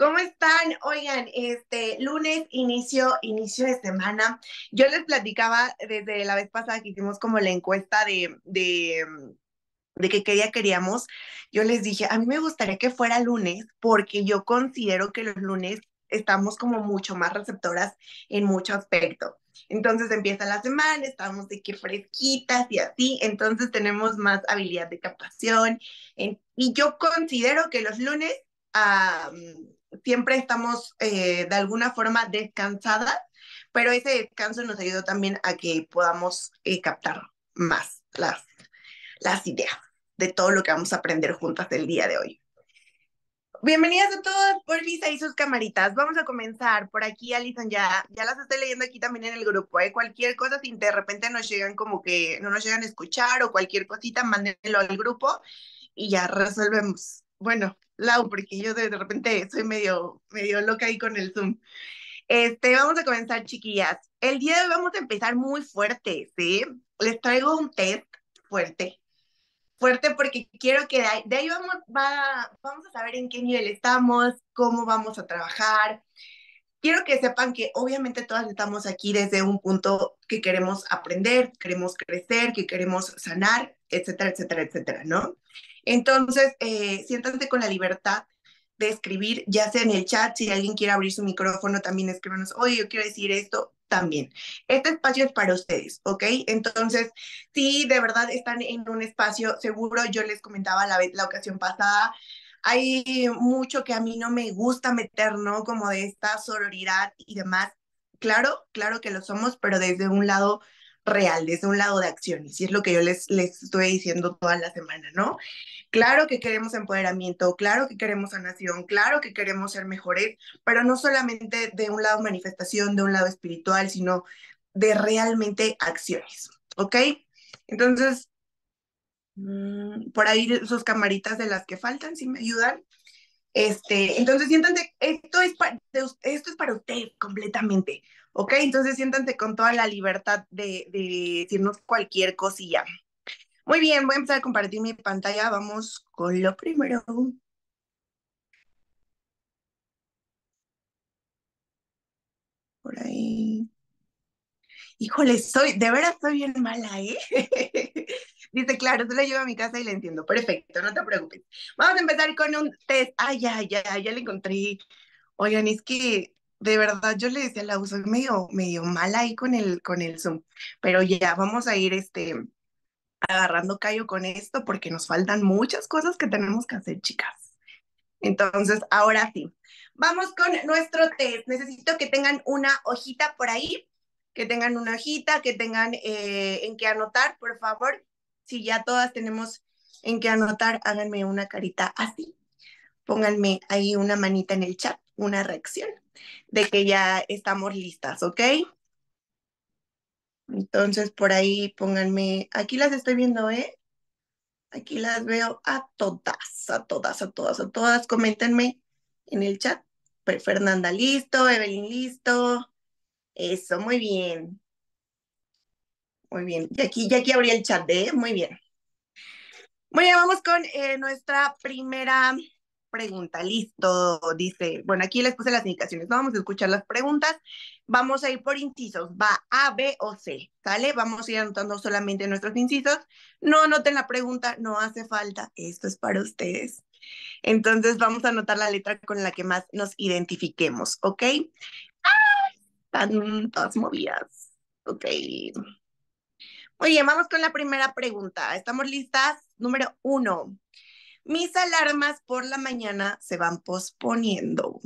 ¿Cómo están? Oigan, este lunes inicio, inicio de semana. Yo les platicaba desde la vez pasada que hicimos como la encuesta de, de, que qué día queríamos. Yo les dije, a mí me gustaría que fuera lunes porque yo considero que los lunes estamos como mucho más receptoras en mucho aspecto. Entonces empieza la semana, estamos de que fresquitas y así, entonces tenemos más habilidad de captación. y yo considero que los lunes siempre estamos eh, de alguna forma descansadas, pero ese descanso nos ayudó también a que podamos eh, captar más las, las ideas de todo lo que vamos a aprender juntas el día de hoy. Bienvenidas a todas por Lisa y sus camaritas. Vamos a comenzar por aquí, Alison, ya, ya las estoy leyendo aquí también en el grupo. Hay ¿eh? Cualquier cosa, si de repente nos llegan como que no nos llegan a escuchar o cualquier cosita, mándenlo al grupo y ya resolvemos bueno, Lau, porque yo de repente soy medio, medio loca ahí con el Zoom. Este, vamos a comenzar, chiquillas. El día de hoy vamos a empezar muy fuerte, ¿sí? Les traigo un test fuerte. Fuerte porque quiero que de ahí, vamos, vamos a saber en qué nivel estamos, cómo vamos a trabajar. Quiero que sepan que obviamente todas estamos aquí desde un punto que queremos aprender, queremos crecer, que queremos sanar, etcétera, etcétera, etcétera, ¿no? Entonces, eh, siéntate con la libertad de escribir, ya sea en el chat, si alguien quiere abrir su micrófono, también escríbanos, oye, yo quiero decir esto, también. Este espacio es para ustedes, ¿ok? Entonces, si de verdad están en un espacio seguro, yo les comentaba la, la ocasión pasada, hay mucho que a mí no me gusta meter, ¿no? Como de esta sororidad y demás. Claro, claro que lo somos, pero desde un lado real, desde un lado de acciones, y es lo que yo les, les estoy diciendo toda la semana, ¿no? Claro que queremos empoderamiento, claro que queremos sanación, claro que queremos ser mejores, pero no solamente de un lado manifestación, de un lado espiritual, sino de realmente acciones, ¿ok? Entonces, mm, por ahí sus camaritas de las que faltan, si me ayudan. Este, entonces siéntanse, esto es, para, esto es para usted, completamente. ¿ok? Entonces siéntate con toda la libertad de, decirnos cualquier cosilla. Muy bien, voy a empezar a compartir mi pantalla. Vamos con lo primero. Por ahí. Híjole, soy, de veras estoy bien mala, ¿eh? Dice, claro, tú la llevo a mi casa y la entiendo. Perfecto, no te preocupes. Vamos a empezar con un test. Ay, ya, ya, ya le encontré. Oigan, es que de verdad yo le decía, la uso medio, medio mal ahí con el, con el Zoom, pero ya vamos a ir este, agarrando callo con esto porque nos faltan muchas cosas que tenemos que hacer, chicas. Entonces, ahora sí, vamos con nuestro test. Necesito que tengan una hojita por ahí, que tengan una hojita, que tengan eh, en qué anotar, por favor. Si ya todas tenemos en qué anotar, háganme una carita así pónganme ahí una manita en el chat, una reacción de que ya estamos listas, ¿ok? Entonces, por ahí pónganme, aquí las estoy viendo, ¿eh? Aquí las veo a todas, a todas, a todas, a todas. Coméntenme en el chat. Fernanda, listo. Evelyn, listo. Eso, muy bien. Muy bien. Y aquí, ya aquí abrí el chat, ¿eh? Muy bien. Muy bien, vamos con eh, nuestra primera pregunta, listo, dice, bueno, aquí les puse las indicaciones, vamos a escuchar las preguntas, vamos a ir por incisos, va A, B o C, ¿sale? Vamos a ir anotando solamente nuestros incisos, no anoten la pregunta, no hace falta, esto es para ustedes. Entonces vamos a anotar la letra con la que más nos identifiquemos, ¿ok? ¡Tantas Están movidas, ok. Muy bien, vamos con la primera pregunta, ¿estamos listas? Número uno mis alarmas por la mañana se van posponiendo.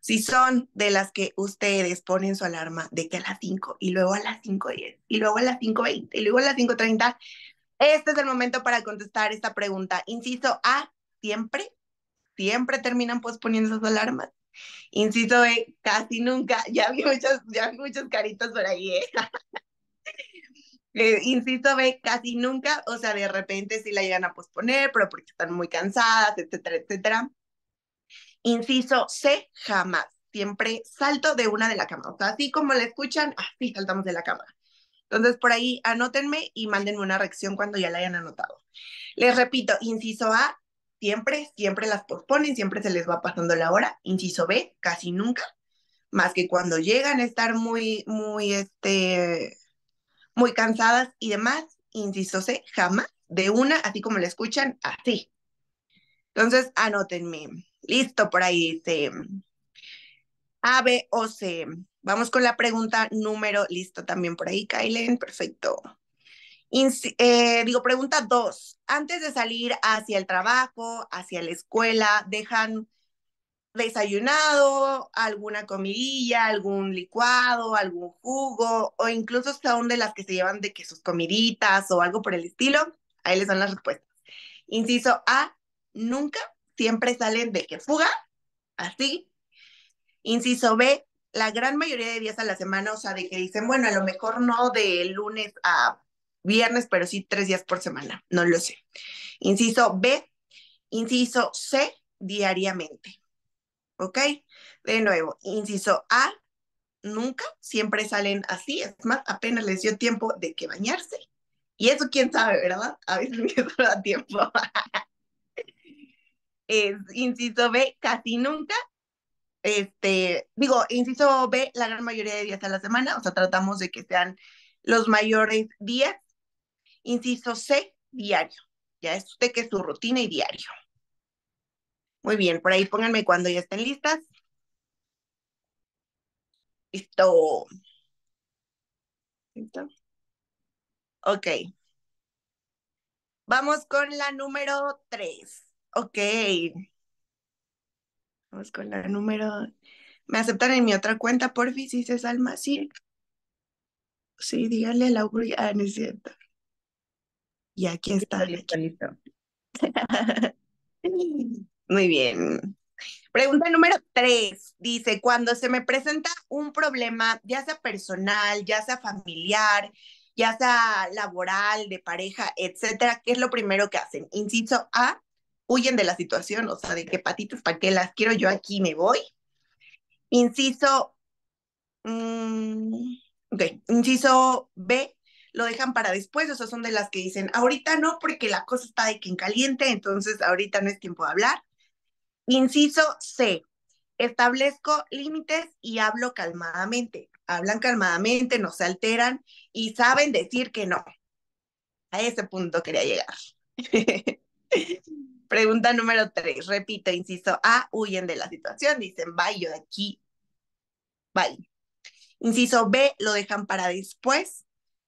Si son de las que ustedes ponen su alarma de que a las 5 y luego a las 5.10 y luego a las 5.20 y luego a las 5.30, este es el momento para contestar esta pregunta. Insisto A, siempre, siempre terminan posponiendo sus alarmas. Insisto B, eh, casi nunca. Ya vi muchos ya vi muchas caritas por ahí. ¿eh? Eh, inciso B, casi nunca, o sea, de repente sí la llegan a posponer, pero porque están muy cansadas, etcétera, etcétera. Inciso C, jamás. Siempre salto de una de la cama. O sea, así como la escuchan, así saltamos de la cama. Entonces, por ahí anótenme y mándenme una reacción cuando ya la hayan anotado. Les repito, inciso A, siempre, siempre las posponen, siempre se les va pasando la hora. Inciso B, casi nunca, más que cuando llegan a estar muy, muy, este, muy cansadas y demás, insisto, jamás de una, así como la escuchan, así. Entonces, anótenme. Listo, por ahí dice A, B o C. Vamos con la pregunta número, listo también por ahí, Kailen, perfecto. Eh, digo, pregunta dos. Antes de salir hacia el trabajo, hacia la escuela, dejan desayunado, alguna comidilla, algún licuado, algún jugo, o incluso son de las que se llevan de que sus comiditas o algo por el estilo, ahí les son las respuestas. Inciso A, nunca, siempre salen de que fuga, así. Inciso B, la gran mayoría de días a la semana, o sea, de que dicen, bueno, a lo mejor no de lunes a viernes, pero sí tres días por semana, no lo sé. Inciso B, inciso C, diariamente. ¿ok? De nuevo, inciso A, nunca, siempre salen así, es más, apenas les dio tiempo de que bañarse. Y eso quién sabe, ¿verdad? A veces no da tiempo. inciso B, casi nunca. Este, digo, inciso B, la gran mayoría de días a la semana, o sea, tratamos de que sean los mayores días. Inciso C, diario. Ya es usted que es su rutina y diario. Muy bien, por ahí pónganme cuando ya estén listas. Listo. ¿Listo? Ok. Vamos con la número tres. Ok. Vamos con la número. ¿Me aceptan en mi otra cuenta, porfi, si se salma? Sí. Sí, díganle a la Ah, no es cierto. Y aquí está. listo. Muy bien. Pregunta número tres. Dice, cuando se me presenta un problema, ya sea personal, ya sea familiar, ya sea laboral, de pareja, etcétera, ¿qué es lo primero que hacen? Inciso A, huyen de la situación, o sea, de qué patitos, ¿para qué las quiero yo aquí? Me voy. Inciso, mm, inciso B, lo dejan para después, o sea, son de las que dicen, ahorita no, porque la cosa está de quien caliente, entonces ahorita no es tiempo de hablar. Inciso C. Establezco límites y hablo calmadamente. Hablan calmadamente, no se alteran y saben decir que no. A ese punto quería llegar. Pregunta número tres. Repito, inciso A, huyen de la situación. Dicen, vaya yo de aquí, vaya Inciso B, lo dejan para después,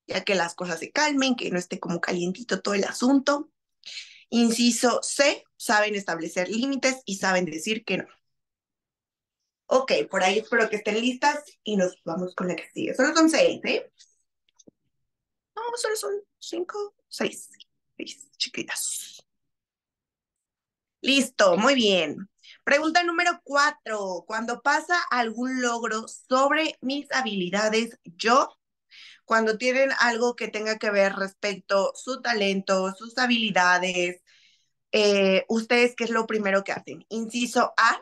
ya que las cosas se calmen, que no esté como calientito todo el asunto. Inciso C, saben establecer límites y saben decir que no. Ok, por ahí espero que estén listas y nos vamos con la que sigue. Solo son seis, ¿eh? No, solo son cinco, seis, seis chiquitas. Listo, muy bien. Pregunta número cuatro. Cuando pasa algún logro sobre mis habilidades, yo, cuando tienen algo que tenga que ver respecto su talento, sus habilidades, eh, ustedes, ¿qué es lo primero que hacen? Inciso A,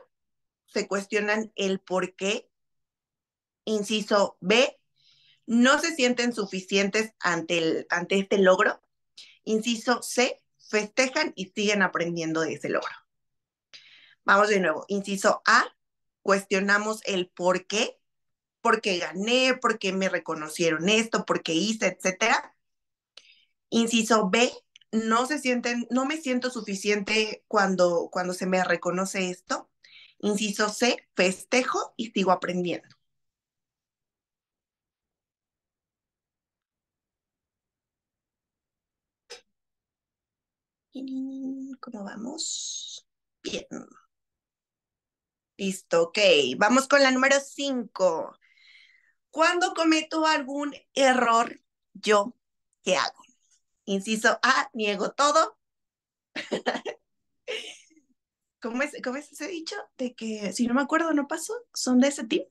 se cuestionan el por qué. Inciso B, no se sienten suficientes ante, el, ante este logro. Inciso C, festejan y siguen aprendiendo de ese logro. Vamos de nuevo. Inciso A, cuestionamos el por qué, por qué gané, por qué me reconocieron esto, por qué hice, Etcétera. Inciso B, no se sienten, no me siento suficiente cuando, cuando se me reconoce esto. Inciso C, festejo y sigo aprendiendo. ¿Cómo vamos? Bien. Listo, ok. Vamos con la número 5. Cuando cometo algún error, yo, ¿qué hago? Inciso A, niego todo. ¿Cómo es, ¿Cómo ese dicho? De que si no me acuerdo, no pasó. Son de ese tipo.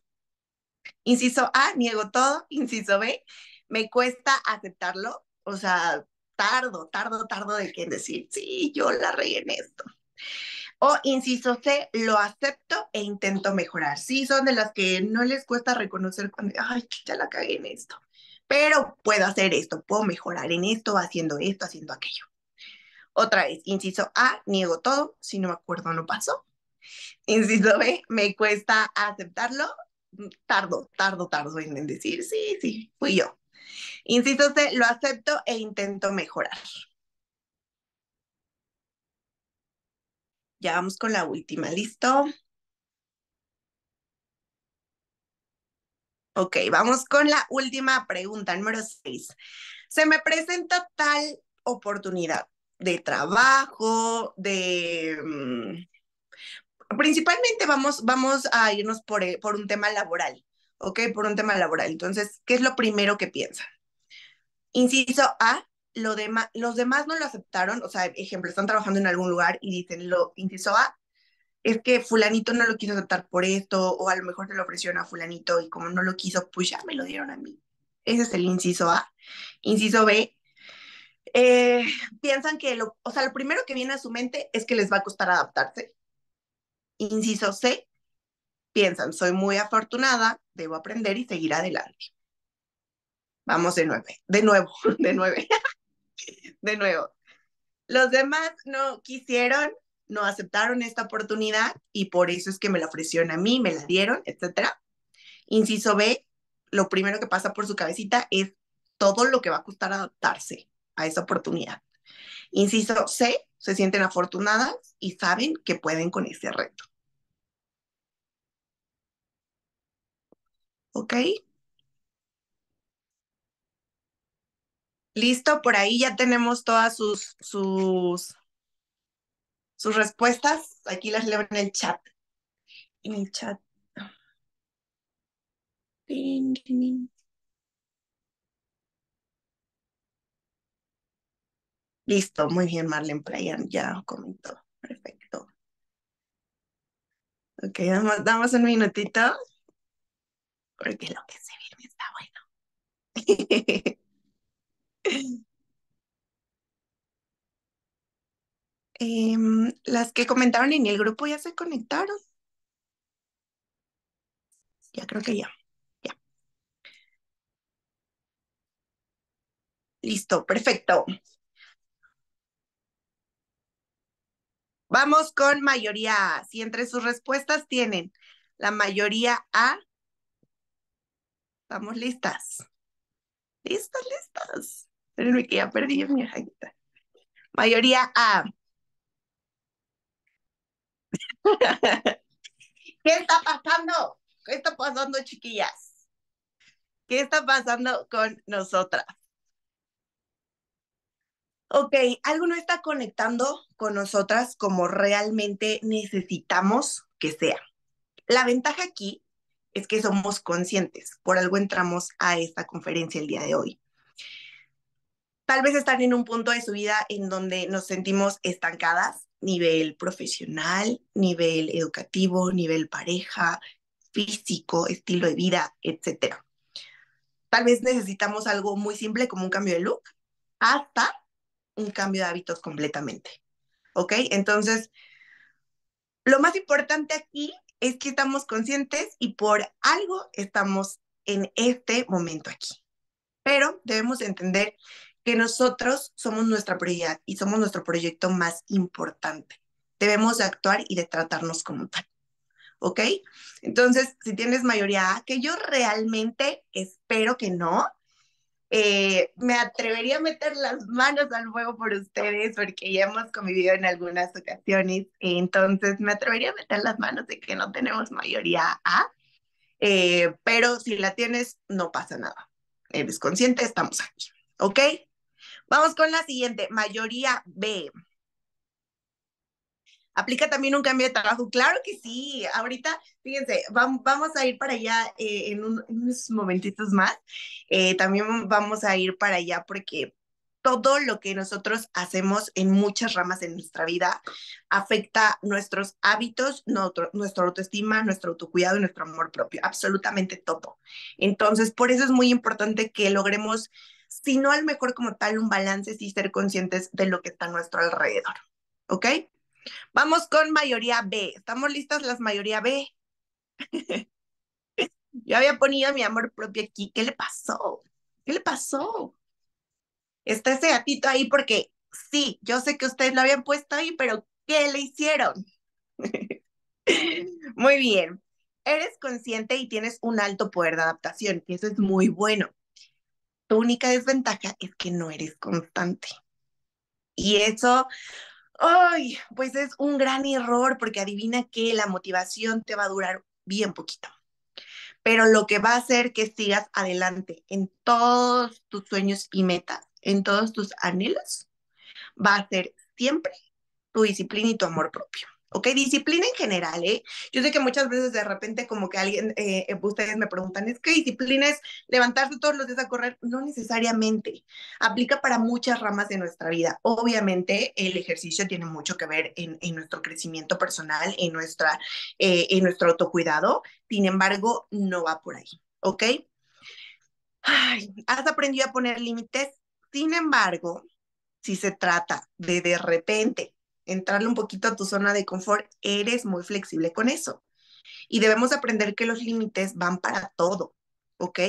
Inciso A, niego todo. Inciso B, me cuesta aceptarlo. O sea, tardo, tardo, tardo de que decir, sí, yo la reí en esto. O inciso C, lo acepto e intento mejorar. Sí, son de las que no les cuesta reconocer cuando, ay, ya la cagué en esto pero puedo hacer esto, puedo mejorar en esto, haciendo esto, haciendo aquello. Otra vez, inciso A, niego todo, si no me acuerdo no pasó. Inciso B, me cuesta aceptarlo, tardo, tardo, tardo en decir, sí, sí, fui yo. Inciso C, lo acepto e intento mejorar. Ya vamos con la última, ¿listo? Ok, vamos con la última pregunta, número 6. Se me presenta tal oportunidad de trabajo, de... Mm, principalmente vamos, vamos a irnos por, eh, por un tema laboral, ¿ok? Por un tema laboral. Entonces, ¿qué es lo primero que piensan? Inciso A, lo los demás no lo aceptaron, o sea, ejemplo, están trabajando en algún lugar y dicen, lo, inciso A, es que fulanito no lo quiso aceptar por esto, o a lo mejor se lo ofrecieron a fulanito y como no lo quiso, pues ya me lo dieron a mí. Ese es el inciso A. Inciso B, eh, piensan que lo, o sea, lo primero que viene a su mente es que les va a costar adaptarse. Inciso C, piensan, soy muy afortunada, debo aprender y seguir adelante. Vamos de nueve, de nuevo, de nueve, de nuevo. Los demás no quisieron no aceptaron esta oportunidad y por eso es que me la ofrecieron a mí, me la dieron, etcétera. Inciso B, lo primero que pasa por su cabecita es todo lo que va a costar adaptarse a esa oportunidad. Inciso C, se sienten afortunadas y saben que pueden con ese reto. ¿Ok? Listo, por ahí ya tenemos todas sus, sus sus respuestas. Aquí las leo en el chat. En el chat. Listo, muy bien, Marlene Bryan ya comentó. Perfecto. Ok, damos, damos un minutito. Porque lo que se viene está bueno. Em, las que comentaron en el grupo ya se conectaron. Ya creo que ya. Ya. Listo, perfecto. Vamos con mayoría A. Si entre sus respuestas tienen la mayoría A, estamos listas. Listas, listas. que ya perdí mi Mayoría A. ¿Qué está pasando? ¿Qué está pasando, chiquillas? ¿Qué está pasando con nosotras? Ok, algo no está conectando con nosotras como realmente necesitamos que sea. La ventaja aquí es que somos conscientes, por algo entramos a esta conferencia el día de hoy. Tal vez están en un punto de su vida en donde nos sentimos estancadas, nivel profesional, nivel educativo, nivel pareja, físico, estilo de vida, etc. Tal vez necesitamos algo muy simple como un cambio de look hasta un cambio de hábitos completamente. ¿Ok? Entonces, lo más importante aquí es que estamos conscientes y por algo estamos en este momento aquí. Pero debemos entender que nosotros somos nuestra prioridad y somos nuestro proyecto más importante. Debemos de actuar y de tratarnos como tal. ¿Ok? Entonces, si tienes mayoría A, que yo realmente espero que no, eh, me atrevería a meter las manos al fuego por ustedes porque ya hemos convivido en algunas ocasiones, entonces me atrevería a meter las manos de que no tenemos mayoría A, eh, pero si la tienes, no pasa nada. Eres consciente, estamos aquí. ¿Ok? Vamos con la siguiente, mayoría B. ¿Aplica también un cambio de trabajo? Claro que sí. Ahorita, fíjense, vamos a ir para allá eh, en, unos momentitos más. Eh, también vamos a ir para allá porque todo lo que nosotros hacemos en muchas ramas de nuestra vida afecta nuestros hábitos, nuestra autoestima, nuestro autocuidado y nuestro amor propio, absolutamente todo. Entonces, por eso es muy importante que logremos sino al mejor como tal un balance y ser conscientes de lo que está a nuestro alrededor. ¿Ok? Vamos con mayoría B. ¿Estamos listas las mayoría B? Yo había ponido mi amor propio aquí. ¿Qué le pasó? ¿Qué le pasó? Está ese gatito ahí porque sí, yo sé que ustedes lo habían puesto ahí, pero ¿qué le hicieron? muy bien. Eres consciente y tienes un alto poder de adaptación, y eso es muy bueno. Tu única desventaja es que no eres constante. Y eso, ay, pues es un gran error porque adivina que la motivación te va a durar bien poquito. Pero lo que va a hacer que sigas adelante en todos tus sueños y metas, en todos tus anhelos, va a ser siempre tu disciplina y tu amor propio. Disciplina en general, ¿eh? Yo sé que muchas veces de repente como que alguien, eh, eh, ustedes me preguntan, ¿es que disciplina es levantarse todos los días a correr? No necesariamente, aplica para muchas ramas de nuestra vida. Obviamente el ejercicio tiene mucho que ver en, nuestro crecimiento personal, en, nuestra, eh, en nuestro autocuidado, sin embargo, no va por ahí, ¿ok? ¿Has aprendido a poner límites? Sin embargo, si se trata de de repente entrarle un poquito a tu zona de confort, eres muy flexible con eso. Y debemos aprender que los límites van para todo, ¿ok?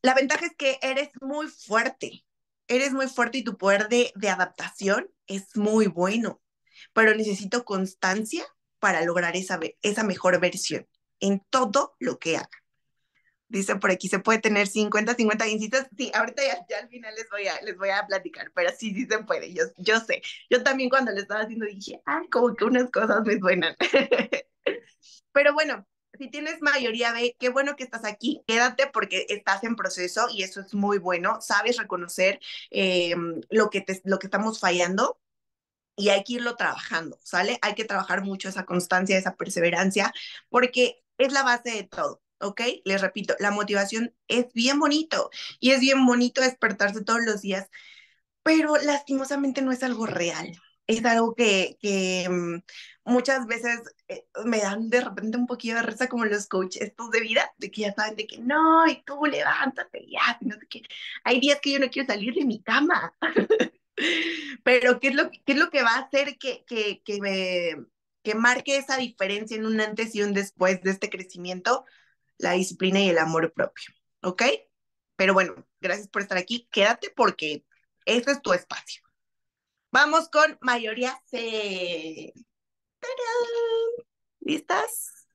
La ventaja es que eres muy fuerte, eres muy fuerte y tu poder de, adaptación es muy bueno, pero necesito constancia para lograr esa, esa mejor versión en todo lo que haga dice por aquí, se puede tener 50, 50 incitas. Sí, ahorita ya, al final les voy, a, les voy a platicar, pero sí, sí se puede, yo, yo sé. Yo también cuando lo estaba haciendo dije, ay, como que unas cosas me suenan. pero bueno, si tienes mayoría B, qué bueno que estás aquí, quédate porque estás en proceso y eso es muy bueno, sabes reconocer eh, lo, que te, lo que estamos fallando y hay que irlo trabajando, ¿sale? Hay que trabajar mucho esa constancia, esa perseverancia, porque es la base de todo. ¿ok? Les repito, la motivación es bien bonito y es bien bonito despertarse todos los días, pero lastimosamente no es algo real. Es algo que, que mm, muchas veces eh, me dan de repente un poquito de risa como los coaches estos de vida, de que ya saben de que no, y tú levántate ya, no Hay días que yo no quiero salir de mi cama. pero ¿qué es, lo, ¿qué es lo que va a hacer que, que, que me que marque esa diferencia en un antes y un después de este crecimiento? la disciplina y el amor propio, ¿ok? Pero bueno, gracias por estar aquí. Quédate porque ese es tu espacio. Vamos con mayoría C. ¡Tarán! ¿Listas?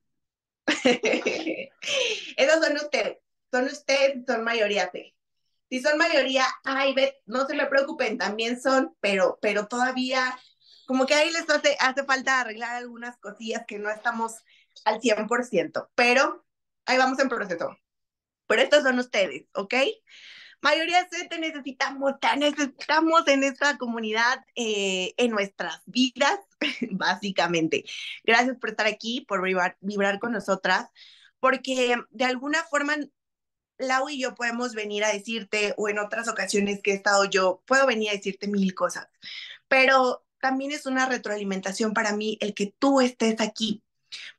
Esos son ustedes. Son ustedes, son mayoría C. Si son mayoría A y B, no se le preocupen, también son, pero, pero todavía como que ahí les hace, hace falta arreglar algunas cosillas que no estamos al 100%, pero ahí vamos en proceso. Pero estos son ustedes, ¿ok? Mayoría C, te necesitamos, te necesitamos en esta comunidad, eh, en nuestras vidas, básicamente. Gracias por estar aquí, por vibrar, vibrar con nosotras, porque de alguna forma Lau y yo podemos venir a decirte, o en otras ocasiones que he estado yo, puedo venir a decirte mil cosas, pero también es una retroalimentación para mí el que tú estés aquí,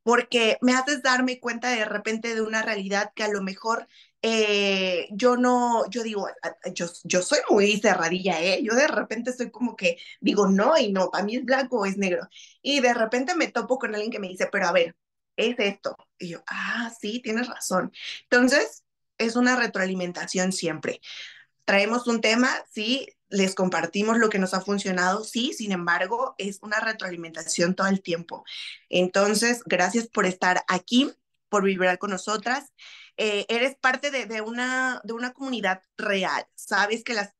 porque me haces darme cuenta de repente de una realidad que a lo mejor eh, yo no, yo digo, yo, soy muy cerradilla, ¿eh? yo de repente soy como que digo no y no, para mí es blanco o es negro. Y de repente me topo con alguien que me dice, pero a ver, es esto. Y yo, ah, sí, tienes razón. Entonces, es una retroalimentación siempre. Traemos un tema, sí, les compartimos lo que nos ha funcionado, sí, sin embargo, es una retroalimentación todo el tiempo. Entonces, gracias por estar aquí, por vibrar con nosotras. Eh, eres parte de, una, de una comunidad real, sabes que las...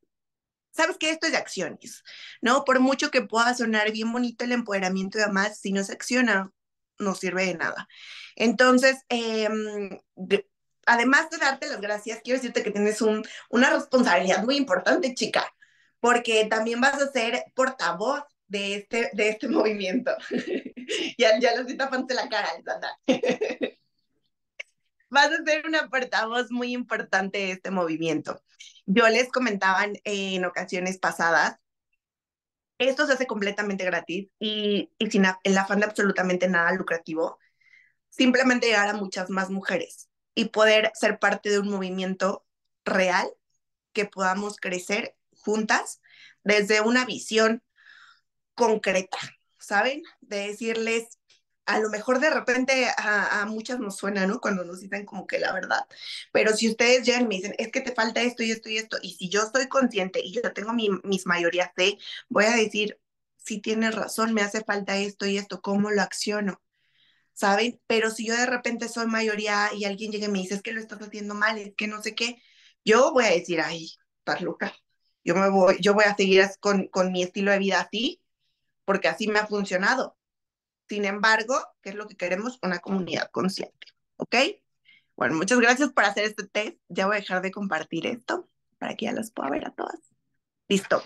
Sabes que esto es de acciones, ¿no? Por mucho que pueda sonar bien bonito el empoderamiento y demás, si no se acciona, no sirve de nada. Entonces, em, además de darte las gracias, quiero decirte que tienes un, una responsabilidad muy importante, chica porque también vas a ser portavoz de este, de este movimiento. ya, ya lo estoy la cara, vas a ser una portavoz muy importante de este movimiento. Yo les comentaba en ocasiones pasadas, esto se hace completamente gratis y, y sin el afán de absolutamente nada lucrativo, simplemente llegar a muchas más mujeres y poder ser parte de un movimiento real que podamos crecer juntas desde una visión concreta, ¿saben? De decirles, a lo mejor de repente a, muchas nos suena, ¿no? Cuando nos dicen como que la verdad. Pero si ustedes llegan y me dicen, es que te falta esto y esto y esto, y si yo estoy consciente y yo tengo mis mayorías de, voy a decir, si tienes razón, me hace falta esto y esto, ¿cómo lo acciono? ¿Saben? Pero si yo de repente soy mayoría y alguien llega y me dice, es que lo estás haciendo mal, es que no sé qué, yo voy a decir, ay, estás loca, yo, me voy, yo voy a seguir con, con mi estilo de vida así, porque así me ha funcionado. Sin embargo, ¿qué es lo que queremos? Una comunidad consciente. ¿Ok? Bueno, muchas gracias por hacer este test. Ya voy a dejar de compartir esto para que ya los pueda ver a todas. Listo.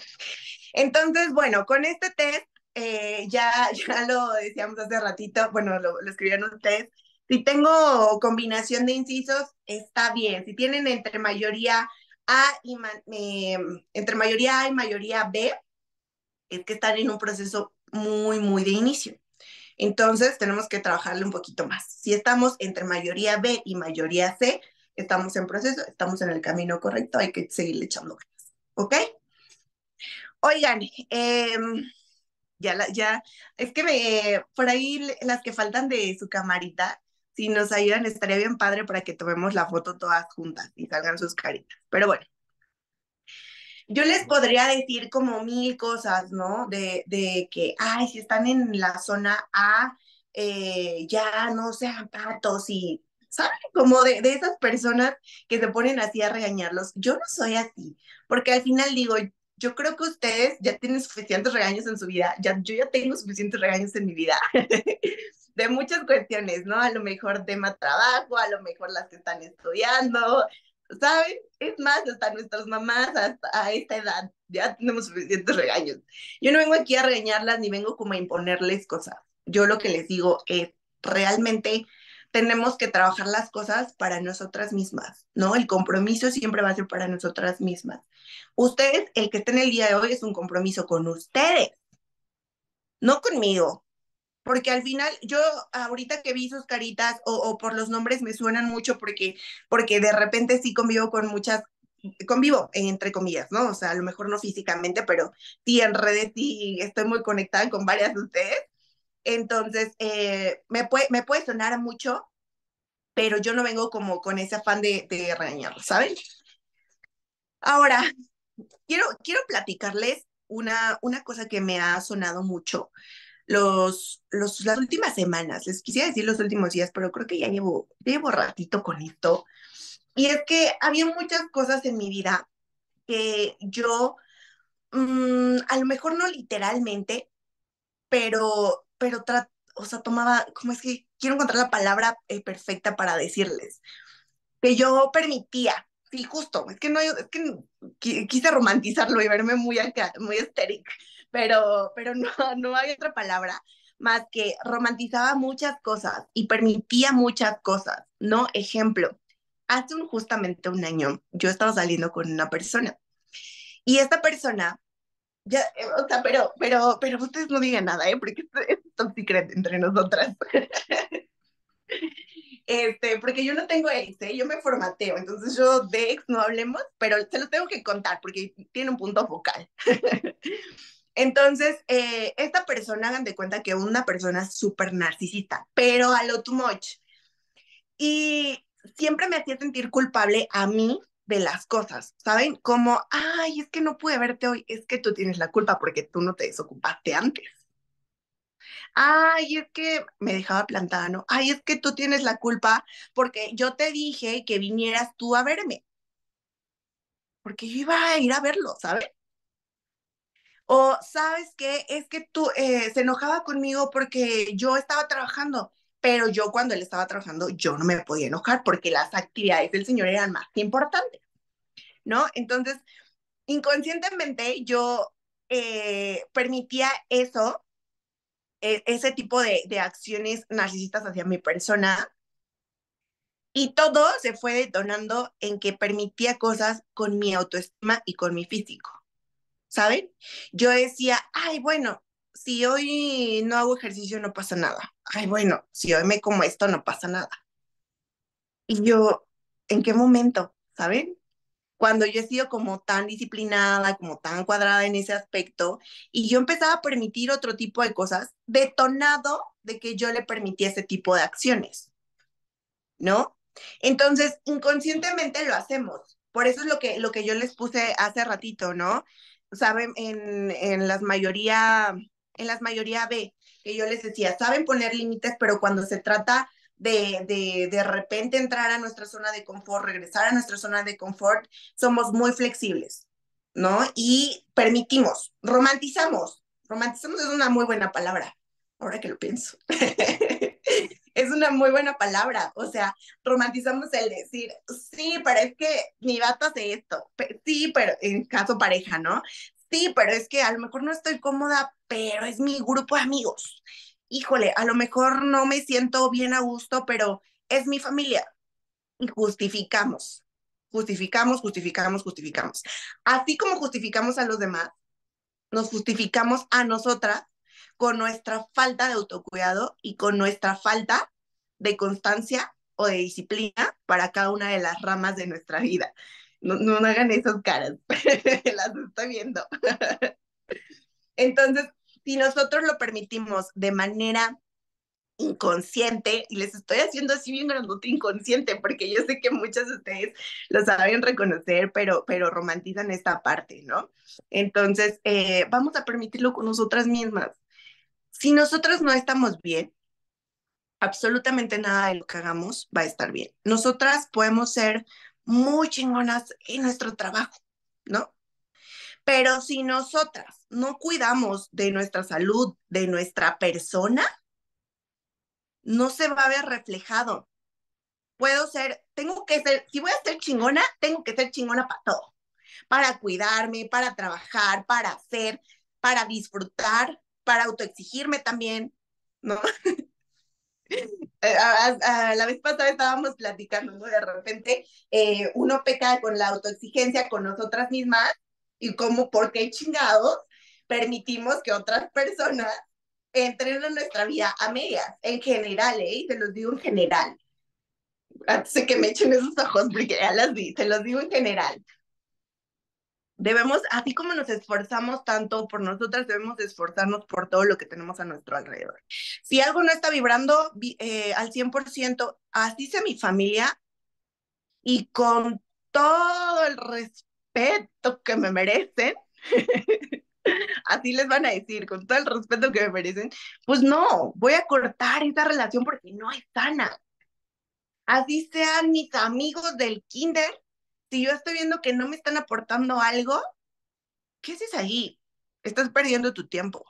Entonces, bueno, con este test, eh, ya, ya lo decíamos hace ratito, bueno, lo, lo, escribieron ustedes. Si tengo combinación de incisos, está bien. Si tienen entre mayoría a y entre mayoría A y mayoría B, es que están en un proceso muy, muy de inicio. Entonces tenemos que trabajarle un poquito más. Si estamos entre mayoría B y mayoría C, estamos en proceso, estamos en el camino correcto, hay que seguirle echando ganas. ¿Ok? Oigan, em, ya, ya, es que por ahí las que faltan de su camarita, si nos ayudan, estaría bien padre para que tomemos la foto todas juntas y salgan sus caritas. Pero bueno, yo les podría decir como mil cosas, ¿no? De, que, ay, si están en la zona A, eh, ya no sean patos y, ¿saben? Como de, de esas personas que se ponen así a regañarlos. Yo no soy así, porque al final digo, yo creo que ustedes ya tienen suficientes regaños en su vida, ya, yo ya tengo suficientes regaños en mi vida, de muchas cuestiones, ¿no? A lo mejor tema trabajo, a lo mejor las que están estudiando, ¿saben? Es más, hasta nuestras mamás hasta a esta edad ya tenemos suficientes regaños. Yo no vengo aquí a regañarlas ni vengo como a imponerles cosas. Yo lo que les digo es, realmente tenemos que trabajar las cosas para nosotras mismas, ¿no? El compromiso siempre va a ser para nosotras mismas. Ustedes, el que estén en el día de hoy es un compromiso con ustedes, no conmigo, porque al final yo ahorita que vi sus caritas o, por los nombres me suenan mucho porque, porque de repente sí convivo con muchas, convivo entre comillas, ¿no? O sea, a lo mejor no físicamente, pero sí en redes sí estoy muy conectada con varias de ustedes. Entonces, eh, me, puede, me puede sonar mucho, pero yo no vengo como con ese afán de, de ¿saben? Ahora, quiero, quiero platicarles una, una cosa que me ha sonado mucho los, las últimas semanas, les quisiera decir los últimos días, pero creo que ya llevo, llevo ratito con esto. Y es que había muchas cosas en mi vida que yo, mm, a lo mejor no literalmente, pero pero o sea, tomaba, como es que quiero encontrar la palabra eh, perfecta para decirles, que yo permitía, sí, justo, es que no, es que quise romantizarlo y verme muy muy estéril, pero, pero no, no hay otra palabra más que romantizaba muchas cosas y permitía muchas cosas, ¿no? Ejemplo, hace un, justamente un año yo estaba saliendo con una persona y esta persona ya, eh, o sea, pero, pero, pero ustedes no digan nada, ¿eh? Porque es un secret entre nosotras. este, porque yo no tengo ex, ¿eh? Yo me formateo, entonces yo de ex no hablemos, pero se lo tengo que contar porque tiene un punto focal. entonces, eh, esta persona, hagan de cuenta que una persona súper narcisista, pero a lo too much. Y siempre me hacía sentir culpable a mí de las cosas, ¿saben? Como, ay, es que no pude verte hoy, es que tú tienes la culpa porque tú no te desocupaste antes. Ay, es que me dejaba plantada, ¿no? Ay, es que tú tienes la culpa porque yo te dije que vinieras tú a verme. Porque yo iba a ir a verlo, ¿sabes? O sabes qué, es que tú eh, se enojaba conmigo porque yo estaba trabajando pero yo cuando él estaba trabajando, yo no me podía enojar porque las actividades del señor eran más importantes, ¿no? Entonces, inconscientemente yo eh, permitía eso, e, ese tipo de acciones narcisistas hacia mi persona, y todo se fue detonando en que permitía cosas con mi autoestima y con mi físico. ¿Saben? Yo decía, ay, bueno, si hoy no hago ejercicio no pasa nada. Ay, bueno, si hoy me como esto no pasa nada. Y yo, ¿en qué momento? ¿Saben? Cuando yo he sido como tan disciplinada, como tan cuadrada en ese aspecto, y yo empezaba a permitir otro tipo de cosas, detonado de que yo le permitía ese tipo de acciones, ¿no? Entonces, inconscientemente lo hacemos. Por eso es lo que, lo que yo les puse hace ratito, ¿no? Saben, en, en las mayoría en las mayoría B, que yo les decía, saben poner límites, pero cuando se trata de, de, de repente entrar a nuestra zona de confort, regresar a nuestra zona de confort, somos muy flexibles, ¿no? Y permitimos, romantizamos. Romantizamos es una muy buena palabra, ahora que lo pienso. es una muy buena palabra, o sea, romantizamos el decir, sí, pero es que mi vato hace esto, sí, pero en caso pareja, ¿no? sí, pero es que a lo mejor no estoy cómoda, pero es mi grupo de amigos. Híjole, a lo mejor no me siento bien a gusto, pero es mi familia. Y justificamos, justificamos, justificamos, justificamos. Así como justificamos a los demás, nos justificamos a nosotras con nuestra falta de autocuidado y con nuestra falta de constancia o de disciplina para cada una de las ramas de nuestra vida no, no hagan esas caras, las está viendo. Entonces, si nosotros lo permitimos de manera inconsciente, y les estoy haciendo así bien grandote inconsciente, porque yo sé que muchas de ustedes lo saben reconocer, pero, pero romantizan esta parte, ¿no? Entonces, eh, vamos a permitirlo con nosotras mismas. Si nosotras no estamos bien, absolutamente nada de lo que hagamos va a estar bien. Nosotras podemos ser muy chingonas en nuestro trabajo, ¿no? Pero si nosotras no cuidamos de nuestra salud, de nuestra persona, no se va a ver reflejado. Puedo ser, tengo que ser, si voy a ser chingona, tengo que ser chingona para todo, para cuidarme, para trabajar, para hacer, para disfrutar, para autoexigirme también, ¿no? Eh, la vez pasada estábamos platicando, De repente eh, uno peca con la autoexigencia con nosotras mismas y como, ¿por qué chingados permitimos que otras personas entren a nuestra vida a medias? En general, ¿eh? te los digo en general. Antes de que me echen esos ojos, porque ya las vi, te los digo en general debemos, así como nos esforzamos tanto por nosotras, debemos esforzarnos por todo lo que tenemos a nuestro alrededor. Si algo no está vibrando eh, al 100%, así sea mi familia y con todo el respeto que me merecen, así les van a decir, con todo el respeto que me merecen, pues no, voy a cortar esa relación porque no es sana. Así sean mis amigos del kinder, si yo estoy viendo que no me están aportando algo, ¿qué haces ahí? Estás perdiendo tu tiempo.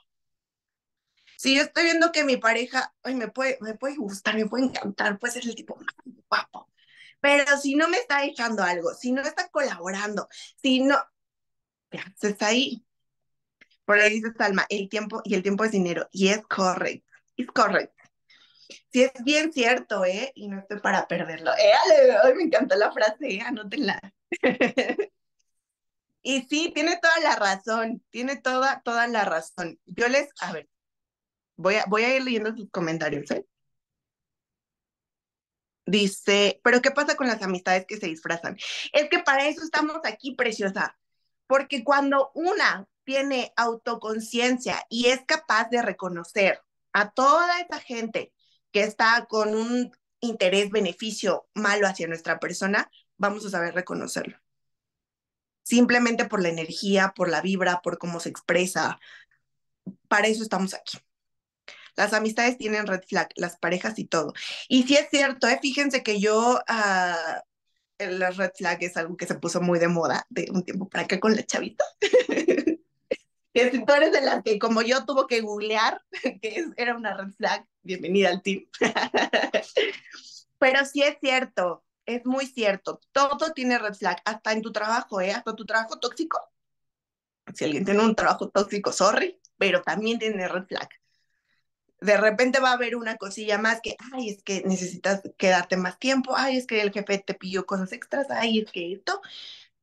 Si yo estoy viendo que mi pareja, ay, me puede, me puede gustar, me puede encantar, puede ser el tipo más guapo, pero si no me está dejando algo, si no está colaborando, si no, ya, se ahí. Por ahí dice Salma, el tiempo y el tiempo es dinero, y es correcto, es correcto. Si es bien cierto, ¿eh? Y no estoy para perderlo. Eh, me encantó la frase, ¿eh? anótenla. y sí, tiene toda la razón, tiene toda, toda la razón. Yo les, a ver, voy a, voy a ir leyendo sus comentarios, ¿eh? Dice, pero ¿qué pasa con las amistades que se disfrazan? Es que para eso estamos aquí, preciosa, porque cuando una tiene autoconciencia y es capaz de reconocer a toda esa gente que está con un interés, beneficio malo hacia nuestra persona, vamos a saber reconocerlo. Simplemente por la energía, por la vibra, por cómo se expresa. Para eso estamos aquí. Las amistades tienen red flag, las parejas y todo. Y sí es cierto, ¿eh? fíjense que yo, uh, el red flag es algo que se puso muy de moda de un tiempo para acá con la chavita. si tú eres de las que, como yo, tuvo que googlear, que era una red flag, bienvenida al team. Pero sí es cierto, es muy cierto. Todo tiene red flag, hasta en tu trabajo, ¿eh? Hasta tu trabajo tóxico. Si alguien tiene un trabajo tóxico, sorry, pero también tiene red flag. De repente va a haber una cosilla más que, ay, es que necesitas quedarte más tiempo, ay, es que el jefe te pidió cosas extras, ay, es que esto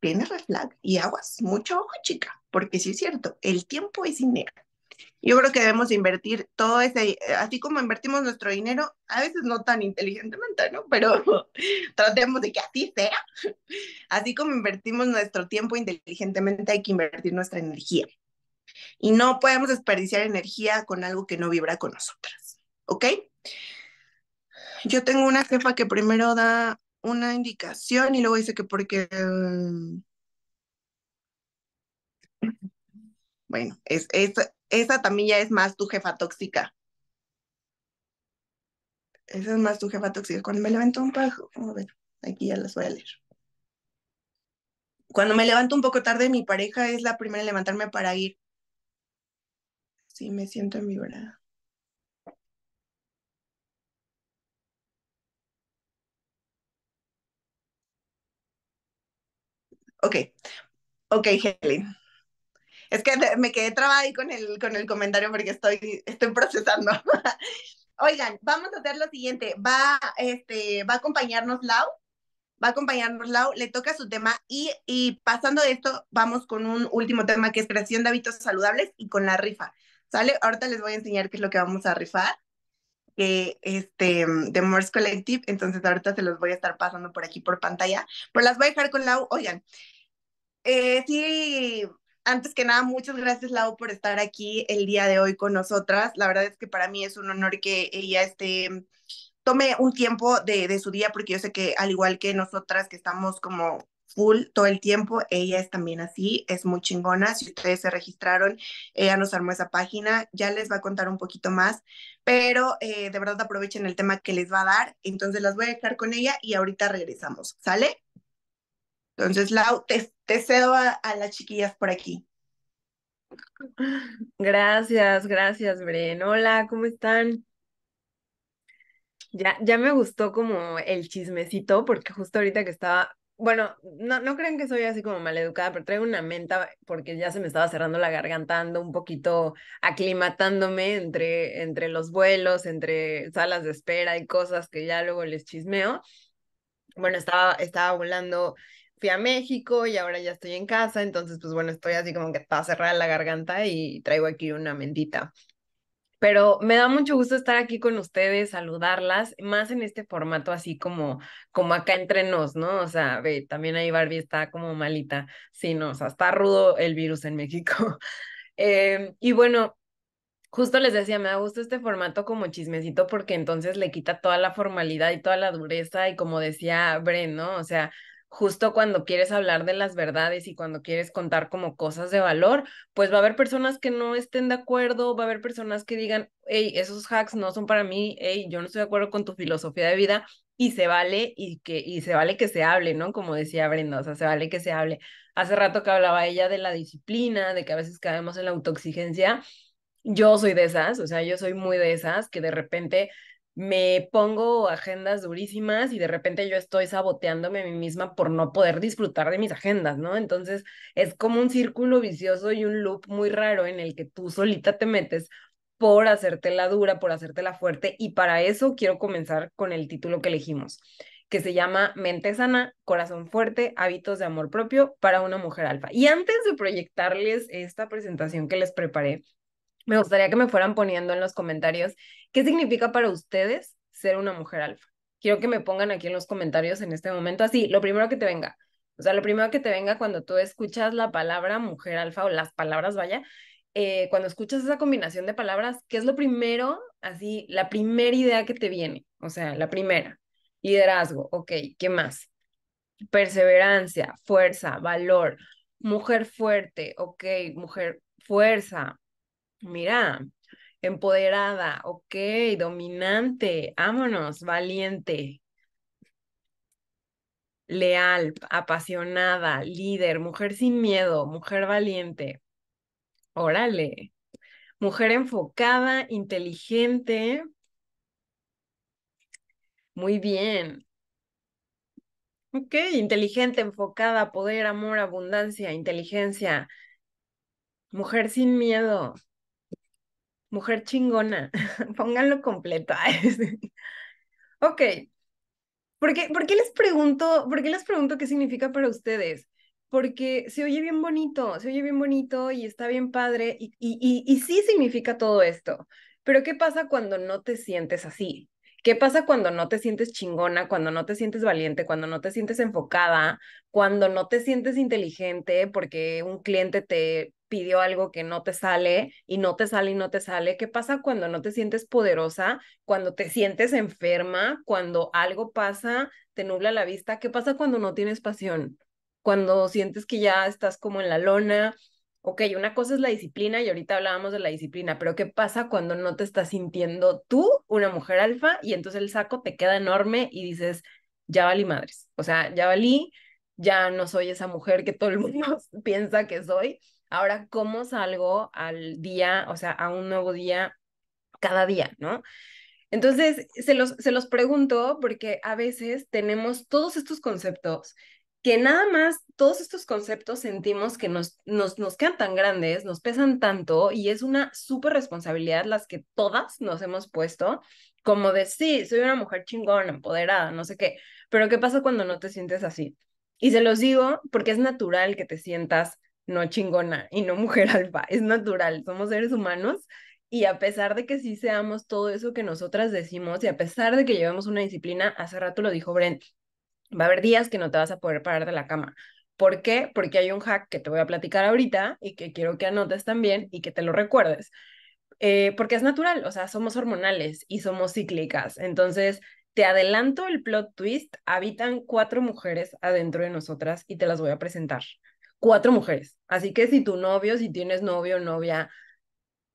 tiene reflag flag y aguas, mucho ojo, chica, porque sí es cierto, el tiempo es dinero. Yo creo que debemos invertir todo ese, eh, así como invertimos nuestro dinero, a veces no tan inteligentemente, ¿no? Pero tratemos de que así sea. Así como invertimos nuestro tiempo inteligentemente, hay que invertir nuestra energía. Y no podemos desperdiciar energía con algo que no vibra con nosotras, ¿ok? Yo tengo una jefa que primero da una indicación y luego dice que porque... Em, bueno, es, esa también ya es más tu jefa tóxica. Esa es más tu jefa tóxica. Cuando me levanto un poco, a ver, aquí ya las voy a leer. Cuando me levanto un poco tarde, mi pareja es la primera en levantarme para ir. Sí, me siento en mi verdad. Ok, ok, Helen. Es que me quedé trabada ahí con el, con el comentario porque estoy, estoy procesando. Oigan, vamos a hacer lo siguiente. Va, este, va a acompañarnos Lau. Va a acompañarnos Lau. Le toca su tema. Y, y pasando de esto, vamos con un último tema que es creación de hábitos saludables y con la rifa. ¿Sale? Ahorita les voy a enseñar qué es lo que vamos a rifar este, de Morse Collective, entonces ahorita se los voy a estar pasando por aquí por pantalla, pero las voy a dejar con Lau, oigan, eh, sí, antes que nada, muchas gracias Lau por estar aquí el día de hoy con nosotras, la verdad es que para mí es un honor que ella esté tome un tiempo de, de, su día, porque yo sé que al igual que nosotras que estamos como full todo el tiempo. Ella es también así, es muy chingona. Si ustedes se registraron, ella nos armó esa página, ya les va a contar un poquito más, pero eh, de verdad aprovechen el tema que les va a dar. Entonces las voy a dejar con ella y ahorita regresamos, ¿sale? Entonces, Lau, te, cedo a, las chiquillas por aquí. Gracias, gracias, Bren. Hola, ¿cómo están? Ya, ya me gustó como el chismecito, porque justo ahorita que estaba bueno, no, no crean que soy así como maleducada, pero traigo una menta porque ya se me estaba cerrando la garganta, ando un poquito aclimatándome entre, entre los vuelos, entre salas de espera y cosas que ya luego les chismeo. Bueno, estaba, estaba volando, fui a México y ahora ya estoy en casa, entonces pues bueno, estoy así como que está cerrada la garganta y traigo aquí una mentita pero me da mucho gusto estar aquí con ustedes, saludarlas, más en este formato así como, como acá entre nos, ¿no? O sea, ve, también ahí Barbie está como malita, sí, no, o sea, está rudo el virus en México. Em, y bueno, justo les decía, me da gusto este formato como chismecito porque entonces le quita toda la formalidad y toda la dureza y como decía Bren, ¿no? O sea, justo cuando quieres hablar de las verdades y cuando quieres contar como cosas de valor, pues va a haber personas que no estén de acuerdo, va a haber personas que digan, hey, esos hacks no son para mí, hey, yo no estoy de acuerdo con tu filosofía de vida y se vale y que y se vale que se hable, ¿no? Como decía Brenda, o sea, se vale que se hable. Hace rato que hablaba ella de la disciplina, de que a veces caemos en la autoexigencia. Yo soy de esas, o sea, yo soy muy de esas que de repente me pongo agendas durísimas y de repente yo estoy saboteándome a mí misma por no poder disfrutar de mis agendas, ¿no? Entonces es como un círculo vicioso y un loop muy raro en el que tú solita te metes por hacértela dura, por hacértela fuerte y para eso quiero comenzar con el título que elegimos, que se llama Mente sana, corazón fuerte, hábitos de amor propio para una mujer alfa. Y antes de proyectarles esta presentación que les preparé, me gustaría que me fueran poniendo en los comentarios qué significa para ustedes ser una mujer alfa. Quiero que me pongan aquí en los comentarios en este momento, así, lo primero que te venga. O sea, lo primero que te venga cuando tú escuchas la palabra mujer alfa o las palabras, vaya, eh, cuando escuchas esa combinación de palabras, ¿qué es lo primero, así, la primera idea que te viene? O sea, la primera. Liderazgo, ok, ¿qué más? Perseverancia, fuerza, valor, mujer fuerte, ok, mujer fuerza, Mira, empoderada, ok, dominante, vámonos, valiente, leal, apasionada, líder, mujer sin miedo, mujer valiente. Órale, mujer enfocada, inteligente. Muy bien. Ok, inteligente, enfocada, poder, amor, abundancia, inteligencia. Mujer sin miedo, mujer chingona, pónganlo completo. ok, ¿Por qué, ¿por qué, les pregunto, por qué les pregunto qué significa para ustedes? Porque se oye bien bonito, se oye bien bonito y está bien padre y, y sí significa todo esto, pero ¿qué pasa cuando no te sientes así? ¿Qué pasa cuando no te sientes chingona, cuando no te sientes valiente, cuando no te sientes enfocada, cuando no te sientes inteligente porque un cliente te pidió algo que no te sale y no te sale y no te sale. ¿Qué pasa cuando no te sientes poderosa, cuando te sientes enferma, cuando algo pasa, te nubla la vista? ¿Qué pasa cuando no tienes pasión? Cuando sientes que ya estás como en la lona. Ok, una cosa es la disciplina y ahorita hablábamos de la disciplina, pero ¿qué pasa cuando no te estás sintiendo tú una mujer alfa y entonces el saco te queda enorme y dices, ya valí madres, o sea, ya valí, ya no soy esa mujer que todo el mundo piensa que soy Ahora, ¿cómo salgo al día, o sea, a un nuevo día cada día, ¿no? Entonces, se los, se los pregunto porque a veces tenemos todos estos conceptos que nada más todos estos conceptos sentimos que nos, nos, nos quedan tan grandes, nos pesan tanto y es una súper responsabilidad las que todas nos hemos puesto, como de, sí, soy una mujer chingona, empoderada, no sé qué, pero ¿qué pasa cuando no te sientes así? Y se los digo porque es natural que te sientas no chingona y no mujer alfa, es natural, somos seres humanos y a pesar de que sí seamos todo eso que nosotras decimos y a pesar de que llevemos una disciplina, hace rato lo dijo Brent, va a haber días que no te vas a poder parar de la cama. ¿Por qué? Porque hay un hack que te voy a platicar ahorita y que quiero que anotes también y que te lo recuerdes. Eh, porque es natural, o sea, somos hormonales y somos cíclicas. Entonces, te adelanto el plot twist, habitan cuatro mujeres adentro de nosotras y te las voy a presentar cuatro mujeres. Así que si tu novio, si tienes novio o novia,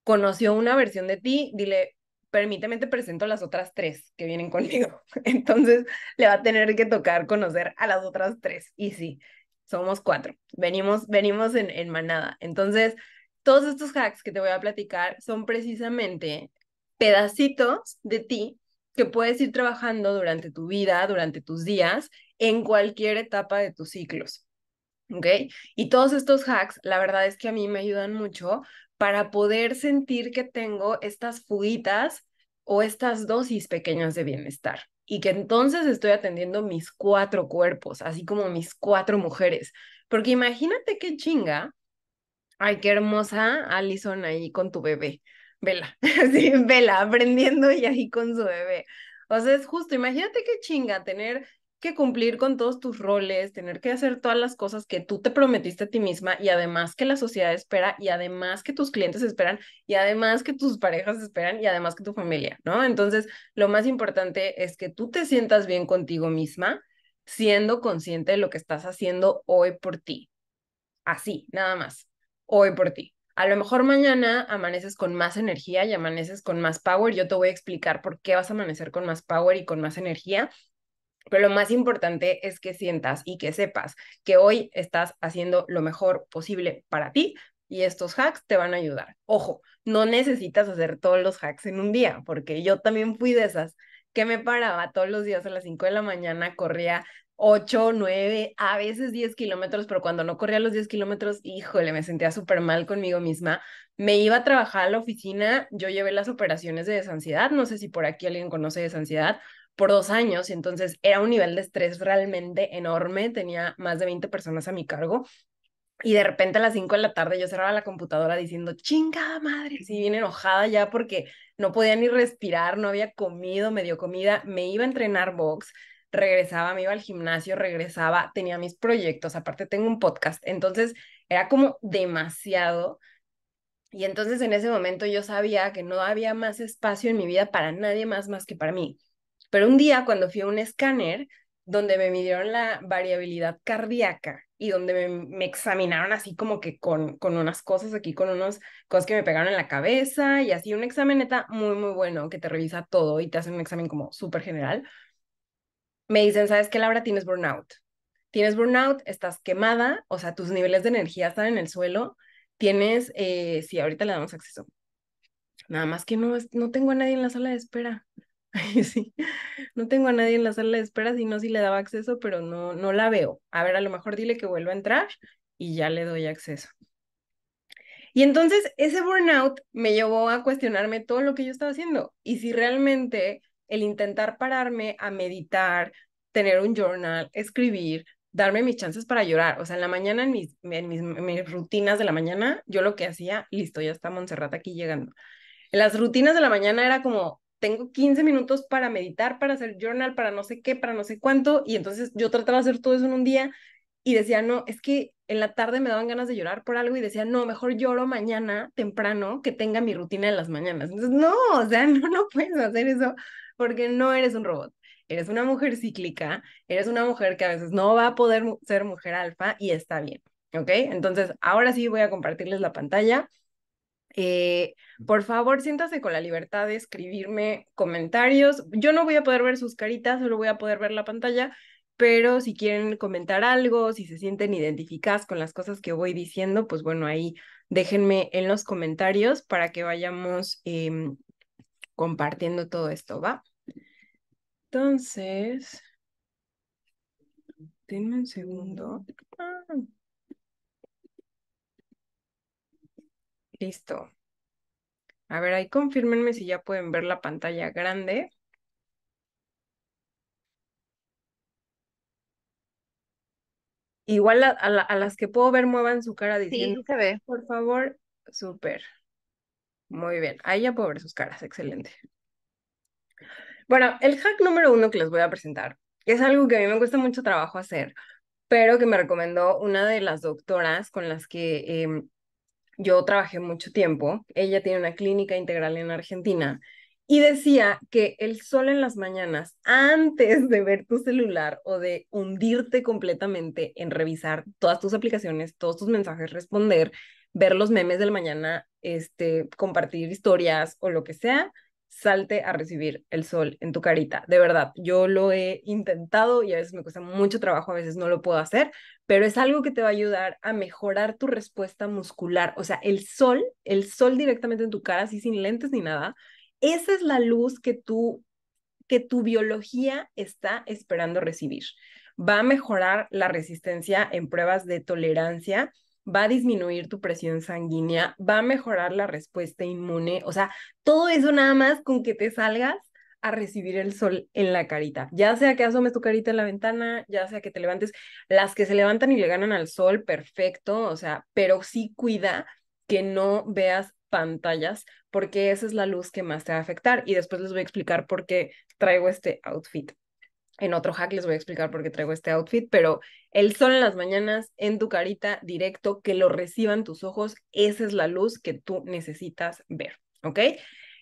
conoció una versión de ti, dile, permíteme, te presento las otras tres que vienen conmigo. Entonces le va a tener que tocar conocer a las otras tres. Y sí, somos cuatro. Venimos, venimos en, en manada. Entonces, todos estos hacks que te voy a platicar son precisamente pedacitos de ti que puedes ir trabajando durante tu vida, durante tus días, en cualquier etapa de tus ciclos. ¿ok? Y todos estos hacks, la verdad es que a mí me ayudan mucho para poder sentir que tengo estas fuguitas o estas dosis pequeñas de bienestar y que entonces estoy atendiendo mis cuatro cuerpos, así como mis cuatro mujeres. Porque imagínate qué chinga, ay, qué hermosa Alison ahí con tu bebé, vela, sí, vela, aprendiendo y ahí con su bebé. O sea, es justo, imagínate qué chinga tener que cumplir con todos tus roles, tener que hacer todas las cosas que tú te prometiste a ti misma y además que la sociedad espera y además que tus clientes esperan y además que tus parejas esperan y además que tu familia, ¿no? Entonces, lo más importante es que tú te sientas bien contigo misma siendo consciente de lo que estás haciendo hoy por ti. Así, nada más, hoy por ti. A lo mejor mañana amaneces con más energía y amaneces con más power. Yo te voy a explicar por qué vas a amanecer con más power y con más energía pero lo más importante es que sientas y que sepas que hoy estás haciendo lo mejor posible para ti y estos hacks te van a ayudar. Ojo, no necesitas hacer todos los hacks en un día, porque yo también fui de esas que me paraba todos los días a las 5 de la mañana, corría 8, 9, a veces 10 kilómetros, pero cuando no corría los 10 kilómetros, híjole, me sentía súper mal conmigo misma. Me iba a trabajar a la oficina, yo llevé las operaciones de desansiedad, no sé si por aquí alguien conoce desansiedad, por dos años, entonces era un nivel de estrés realmente enorme, tenía más de 20 personas a mi cargo y de repente a las 5 de la tarde yo cerraba la computadora diciendo, chingada madre, sí, bien enojada ya porque no podía ni respirar, no había comido, me dio comida, me iba a entrenar box, regresaba, me iba al gimnasio, regresaba, tenía mis proyectos, aparte tengo un podcast, entonces era como demasiado. Y entonces en ese momento yo sabía que no había más espacio en mi vida para nadie más más que para mí. Pero un día cuando fui a un escáner donde me midieron la variabilidad cardíaca y donde me, examinaron así como que con, con unas cosas aquí, con unas cosas que me pegaron en la cabeza y así un examen neta muy, muy bueno que te revisa todo y te hace un examen como súper general. Me dicen, ¿sabes qué, Laura? Tienes burnout. Tienes burnout, estás quemada, o sea, tus niveles de energía están en el suelo. Tienes, eh, si ahorita le damos acceso. Nada más que no, no tengo a nadie en la sala de espera. No tengo a nadie en la sala de espera, si no, si le daba acceso, pero no, no la veo. A ver, a lo mejor dile que vuelva a entrar y ya le doy acceso. Y entonces ese burnout me llevó a cuestionarme todo lo que yo estaba haciendo y si realmente el intentar pararme a meditar, tener un journal, escribir, darme mis chances para llorar. O sea, en la mañana, en mis, mis, rutinas de la mañana, yo lo que hacía, listo, ya está Montserrat aquí llegando. las rutinas de la mañana era como, tengo 15 minutos para meditar, para hacer journal, para no sé qué, para no sé cuánto, y entonces yo trataba de hacer todo eso en un día y decía, no, es que en la tarde me daban ganas de llorar por algo y decía, no, mejor lloro mañana temprano que tenga mi rutina en las mañanas. Entonces, no, o sea, no, no puedes hacer eso porque no eres un robot. Eres una mujer cíclica, eres una mujer que a veces no va a poder ser mujer alfa y está bien, ¿ok? Entonces, ahora sí voy a compartirles la pantalla eh, por favor, siéntase con la libertad de escribirme comentarios. Yo no voy a poder ver sus caritas, solo voy a poder ver la pantalla, pero si quieren comentar algo, si se sienten identificadas con las cosas que voy diciendo, pues bueno, ahí déjenme en los comentarios para que vayamos em, compartiendo todo esto, ¿va? Entonces, denme un segundo. Ah. Listo. A ver, ahí confirmenme si ya pueden ver la pantalla grande. Igual a, las que puedo ver muevan su cara diciendo, sí, se ve. por favor, súper. Muy bien, ahí ya puedo ver sus caras, excelente. Bueno, el hack número uno que les voy a presentar es algo que a mí me cuesta mucho trabajo hacer, pero que me recomendó una de las doctoras con las que em, yo trabajé mucho tiempo, ella tiene una clínica integral en Argentina, y decía que el sol en las mañanas, antes de ver tu celular o de hundirte completamente en revisar todas tus aplicaciones, todos tus mensajes, responder, ver los memes del mañana, este, compartir historias o lo que sea, salte a recibir el sol en tu carita. De verdad, yo lo he intentado y a veces me cuesta mucho trabajo, a veces no lo puedo hacer, pero es algo que te va a ayudar a mejorar tu respuesta muscular. O sea, el sol, el sol directamente en tu cara, así sin lentes ni nada, esa es la luz que tú que tu biología está esperando recibir. Va a mejorar la resistencia en pruebas de tolerancia va a disminuir tu presión sanguínea, va a mejorar la respuesta inmune, o sea, todo eso nada más con que te salgas a recibir el sol en la carita, ya sea que asomes tu carita en la ventana, ya sea que te levantes, las que se levantan y le ganan al sol, perfecto, o sea, pero sí cuida que no veas pantallas porque esa es la luz que más te va a afectar y después les voy a explicar por qué traigo este outfit en otro hack les voy a explicar por qué traigo este outfit, pero el sol en las mañanas, en tu carita, directo, que lo reciban tus ojos, esa es la luz que tú necesitas ver, ¿ok?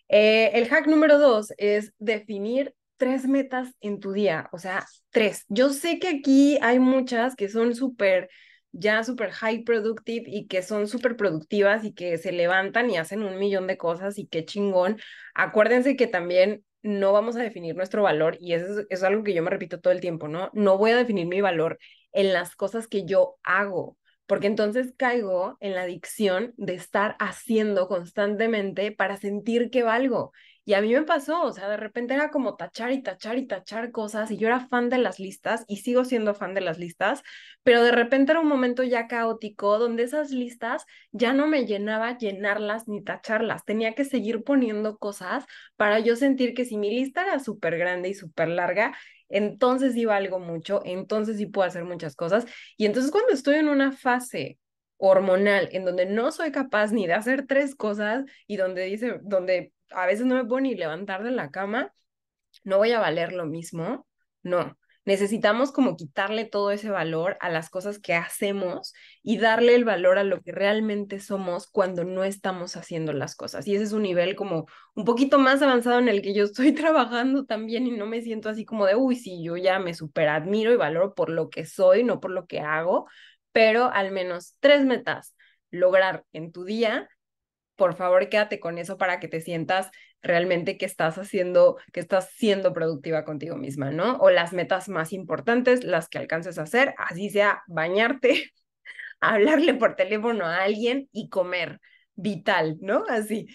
Eh, el hack número dos es definir tres metas en tu día, o sea, tres. Yo sé que aquí hay muchas que son súper, ya súper high productive y que son súper productivas y que se levantan y hacen un millón de cosas y qué chingón. Acuérdense que también no vamos a definir nuestro valor y eso es, algo que yo me repito todo el tiempo, ¿no? No voy a definir mi valor en las cosas que yo hago, porque entonces caigo en la adicción de estar haciendo constantemente para sentir que valgo. Y a mí me pasó, o sea, de repente era como tachar y tachar y tachar cosas y yo era fan de las listas y sigo siendo fan de las listas, pero de repente era un momento ya caótico donde esas listas ya no me llenaba llenarlas ni tacharlas, tenía que seguir poniendo cosas para yo sentir que si mi lista era súper grande y súper larga, entonces iba algo mucho, entonces sí puedo hacer muchas cosas. Y entonces cuando estoy en una fase hormonal en donde no soy capaz ni de hacer tres cosas y donde dice, donde a veces no me puedo ni levantar de la cama, no voy a valer lo mismo, no. Necesitamos como quitarle todo ese valor a las cosas que hacemos y darle el valor a lo que realmente somos cuando no estamos haciendo las cosas. Y ese es un nivel como un poquito más avanzado en el que yo estoy trabajando también y no me siento así como de, uy, sí, yo ya me superadmiro y valoro por lo que soy, no por lo que hago, pero al menos tres metas lograr en tu día por favor quédate con eso para que te sientas realmente que estás haciendo, que estás siendo productiva contigo misma, ¿no? O las metas más importantes, las que alcances a hacer, así sea bañarte, hablarle por teléfono a alguien y comer, vital, ¿no? Así.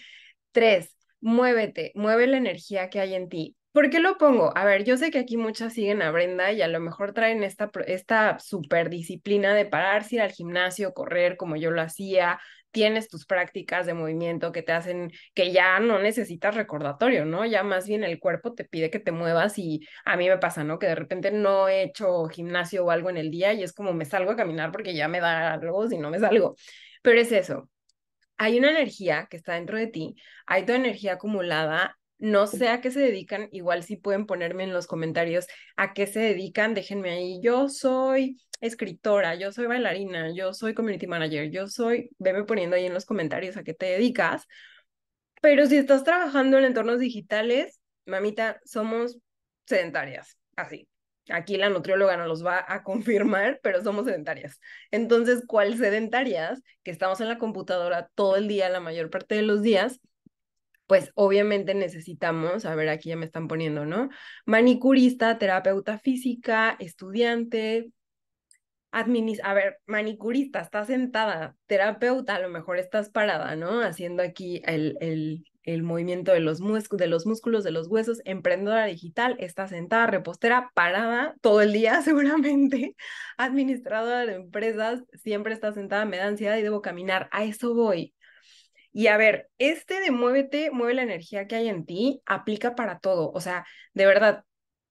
Tres, muévete, mueve la energía que hay en ti. ¿Por qué lo pongo? A ver, yo sé que aquí muchas siguen a Brenda y a lo mejor traen esta, esta super disciplina de pararse, ir al gimnasio, correr como yo lo hacía, tienes tus prácticas de movimiento que te hacen que ya no necesitas recordatorio, ¿no? Ya más bien el cuerpo te pide que te muevas y a mí me pasa, ¿no? Que de repente no he hecho gimnasio o algo en el día y es como me salgo a caminar porque ya me da algo si no me salgo. Pero es eso. Hay una energía que está dentro de ti, hay tu energía acumulada no sé a qué se dedican, igual si sí pueden ponerme en los comentarios a qué se dedican, déjenme ahí. Yo soy escritora, yo soy bailarina, yo soy community manager, yo soy, veme poniendo ahí en los comentarios a qué te dedicas. Pero si estás trabajando en entornos digitales, mamita, somos sedentarias, así. Aquí la nutrióloga no los va a confirmar, pero somos sedentarias. Entonces, ¿cuál sedentarias? Que estamos en la computadora todo el día, la mayor parte de los días, pues obviamente necesitamos, a ver, aquí ya me están poniendo, ¿no? Manicurista, terapeuta física, estudiante, a ver, manicurista, está sentada, terapeuta, a lo mejor estás parada, ¿no? Haciendo aquí el, el, el movimiento de los, de los músculos, de los huesos, emprendedora digital, está sentada, repostera, parada todo el día seguramente, administradora de empresas, siempre está sentada, me da ansiedad y debo caminar, a eso voy. Y a ver, este de muévete, mueve la energía que hay en ti, aplica para todo. O sea, de verdad,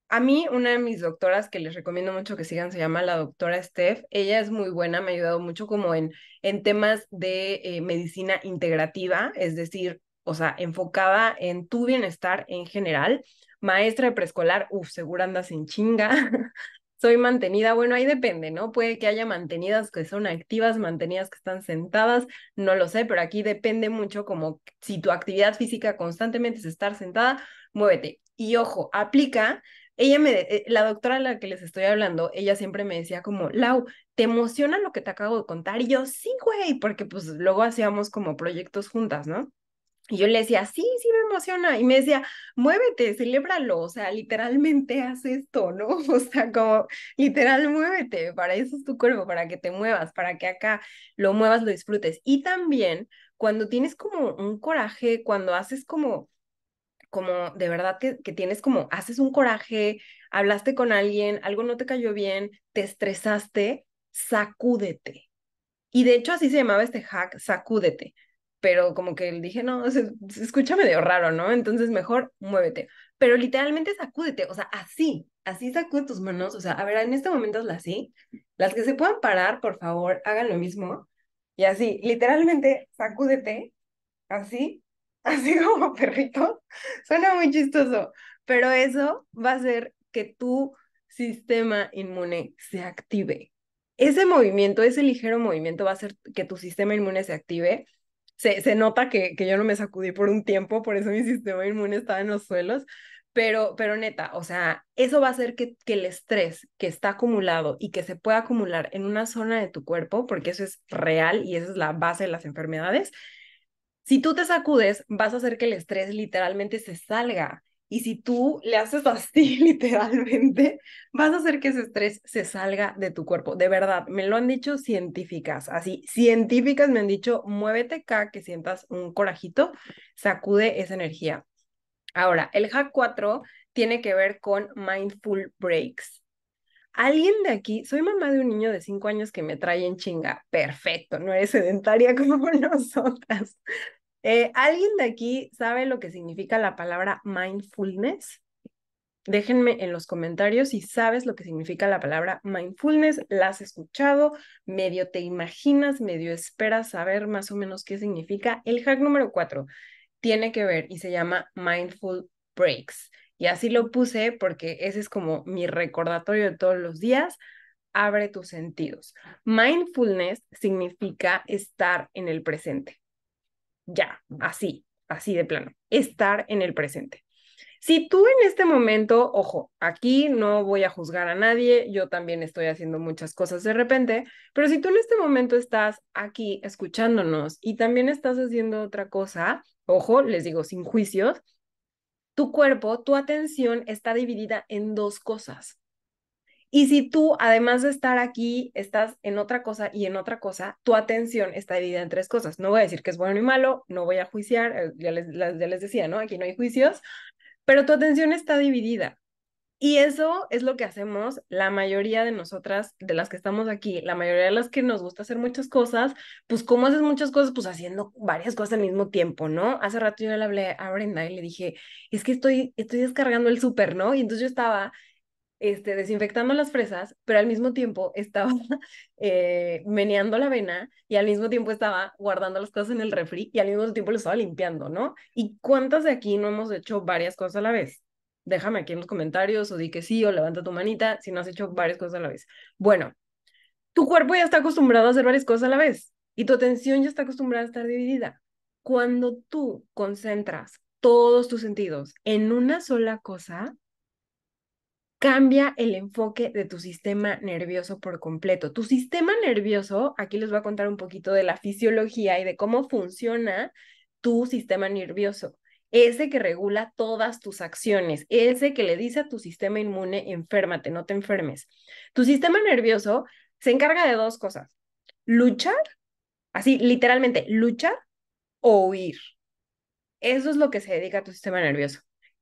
a mí una de mis doctoras que les recomiendo mucho que sigan se llama la doctora Steph. Ella es muy buena, me ha ayudado mucho como en, en temas de eh, medicina integrativa, es decir, o sea, enfocada en tu bienestar en general. Maestra de preescolar, uff, seguro andas en chinga. soy mantenida, bueno, ahí depende, ¿no? Puede que haya mantenidas que son activas, mantenidas que están sentadas, no lo sé, pero aquí depende mucho como si tu actividad física constantemente es estar sentada, muévete. Y ojo, aplica. Ella me, eh, la doctora a la que les estoy hablando, ella siempre me decía como, Lau, ¿te emociona lo que te acabo de contar? Y yo, sí, güey, porque pues luego hacíamos como proyectos juntas, ¿no? Y yo le decía, sí, sí me emociona. Y me decía, muévete, celébralo. O sea, literalmente haz esto, ¿no? O sea, como literal, muévete. Para eso es tu cuerpo, para que te muevas, para que acá lo muevas, lo disfrutes. Y también cuando tienes como un coraje, cuando haces como, como de verdad que, que tienes como, haces un coraje, hablaste con alguien, algo no te cayó bien, te estresaste, sacúdete. Y de hecho así se llamaba este hack, sacúdete pero como que dije, no, se, de escucha medio raro, ¿no? Entonces mejor muévete. Pero literalmente sacúdete, o sea, así, así sacude tus manos, o sea, a ver, en este momento las así. Las que se puedan parar, por favor, hagan lo mismo. Y así, literalmente sacúdete, así, así como perrito. Suena muy chistoso, pero eso va a hacer que tu sistema inmune se active. Ese movimiento, ese ligero movimiento va a hacer que tu sistema inmune se active se, nota que, que yo no me sacudí por un tiempo, por eso mi sistema inmune estaba en los suelos, pero, pero neta, o sea, eso va a hacer que, que, el estrés que está acumulado y que se pueda acumular en una zona de tu cuerpo, porque eso es real y esa es la base de las enfermedades, si tú te sacudes, vas a hacer que el estrés literalmente se salga y si tú le haces así literalmente, vas a hacer que ese estrés se salga de tu cuerpo. De verdad, me lo han dicho científicas, así, científicas me han dicho, muévete acá, que sientas un corajito, sacude esa energía. Ahora, el hack 4 tiene que ver con mindful breaks. Alguien de aquí, soy mamá de un niño de 5 años que me trae en chinga. Perfecto, no eres sedentaria como nosotras. Eh, ¿Alguien de aquí sabe lo que significa la palabra mindfulness? Déjenme en los comentarios si sabes lo que significa la palabra mindfulness, la has escuchado, medio te imaginas, medio esperas saber más o menos qué significa. El hack número cuatro tiene que ver y se llama mindful breaks. Y así lo puse porque ese es como mi recordatorio de todos los días. Abre tus sentidos. Mindfulness significa estar en el presente ya, así, así de plano, estar en el presente. Si tú en este momento, ojo, aquí no voy a juzgar a nadie, yo también estoy haciendo muchas cosas de repente, pero si tú en este momento estás aquí escuchándonos y también estás haciendo otra cosa, ojo, les digo sin juicios, tu cuerpo, tu atención está dividida en dos cosas. Y si tú, además de estar aquí, estás en otra cosa y en otra cosa, tu atención está dividida en tres cosas. No voy a decir que es bueno ni malo, no voy a juiciar, eh, ya les, les decía, ¿no? Aquí no hay juicios, pero tu atención está dividida. Y eso es lo que hacemos la mayoría de nosotras, de las que estamos aquí, la mayoría de las que nos gusta hacer muchas cosas, pues ¿cómo haces muchas cosas? Pues haciendo varias cosas al mismo tiempo, ¿no? Hace rato yo le hablé a Brenda y le dije, es que estoy, estoy descargando el súper, ¿no? Y entonces yo estaba este, desinfectando las fresas, pero al mismo tiempo estaba eh, meneando la avena y al mismo tiempo estaba guardando las cosas en el refri y al mismo tiempo lo estaba limpiando, ¿no? ¿Y cuántas de aquí no hemos hecho varias cosas a la vez? Déjame aquí en los comentarios o di que sí o levanta tu manita si no has hecho varias cosas a la vez. Bueno, tu cuerpo ya está acostumbrado a hacer varias cosas a la vez y tu atención ya está acostumbrada a estar dividida. Cuando tú concentras todos tus sentidos en una sola cosa, cambia el enfoque de tu sistema nervioso por completo. Tu sistema nervioso, aquí les voy a contar un poquito de la fisiología y de cómo funciona tu sistema nervioso. Ese que regula todas tus acciones, ese que le dice a tu sistema inmune, enférmate, no te enfermes. Tu sistema nervioso se encarga de dos cosas, luchar, así literalmente, luchar o huir. Eso es lo que se dedica a tu sistema nervioso.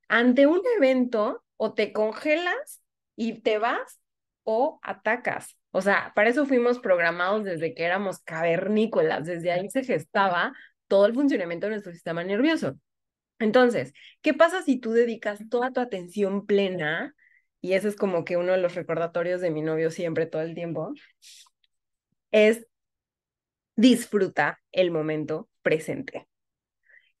Ante un evento, o te congelas y te vas o atacas. O sea, para eso fuimos programados desde que éramos cavernícolas, desde ahí se gestaba todo el funcionamiento de nuestro sistema nervioso. Entonces, ¿qué pasa si tú dedicas toda tu atención plena? Y ese es como que uno de los recordatorios de mi novio siempre, todo el tiempo, es disfruta el momento presente.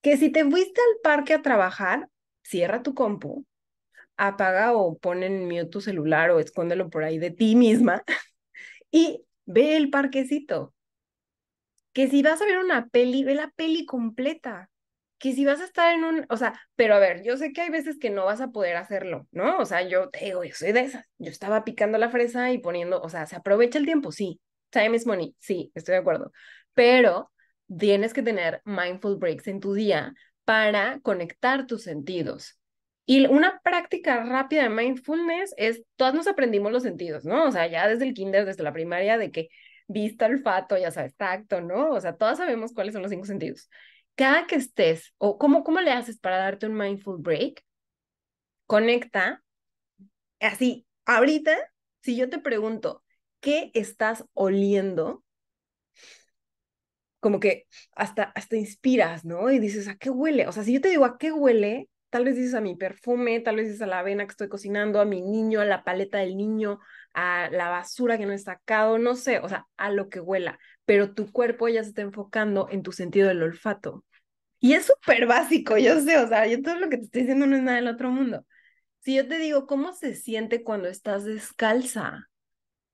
Que si te fuiste al parque a trabajar, cierra tu compu, apaga o pon en mute tu celular o escóndelo por ahí de ti misma y ve el parquecito. Que si vas a ver una peli, ve la peli completa. Que si vas a estar en un, o sea, pero a ver, yo sé que hay veces que no vas a poder hacerlo, ¿no? O sea, yo te digo, yo soy de esas. Yo estaba picando la fresa y poniendo, o sea, se aprovecha el tiempo, sí. Time is money, sí, estoy de acuerdo. Pero tienes que tener mindful breaks en tu día para conectar tus sentidos y una práctica rápida de mindfulness es, todas nos aprendimos los sentidos, ¿no? O sea, ya desde el kinder, desde la primaria, de que vista, olfato, ya sabes, tacto, ¿no? O sea, todas sabemos cuáles son los cinco sentidos. Cada que estés, o cómo, cómo le haces para darte un mindful break, conecta, así, ahorita, si yo te pregunto, ¿qué estás oliendo? Como que hasta, hasta inspiras, ¿no? Y dices, ¿a qué huele? O sea, si yo te digo, ¿a qué huele? Tal vez dices a mi perfume, tal vez dices a la avena que estoy cocinando, a mi niño, a la paleta del niño, a la basura que no he sacado, no sé, o sea, a lo que huela, pero tu cuerpo ya se está enfocando en tu sentido del olfato. Y es súper básico, yo sé, o sea, yo todo lo que te estoy diciendo no es nada del otro mundo. Si yo te digo, ¿cómo se siente cuando estás descalza?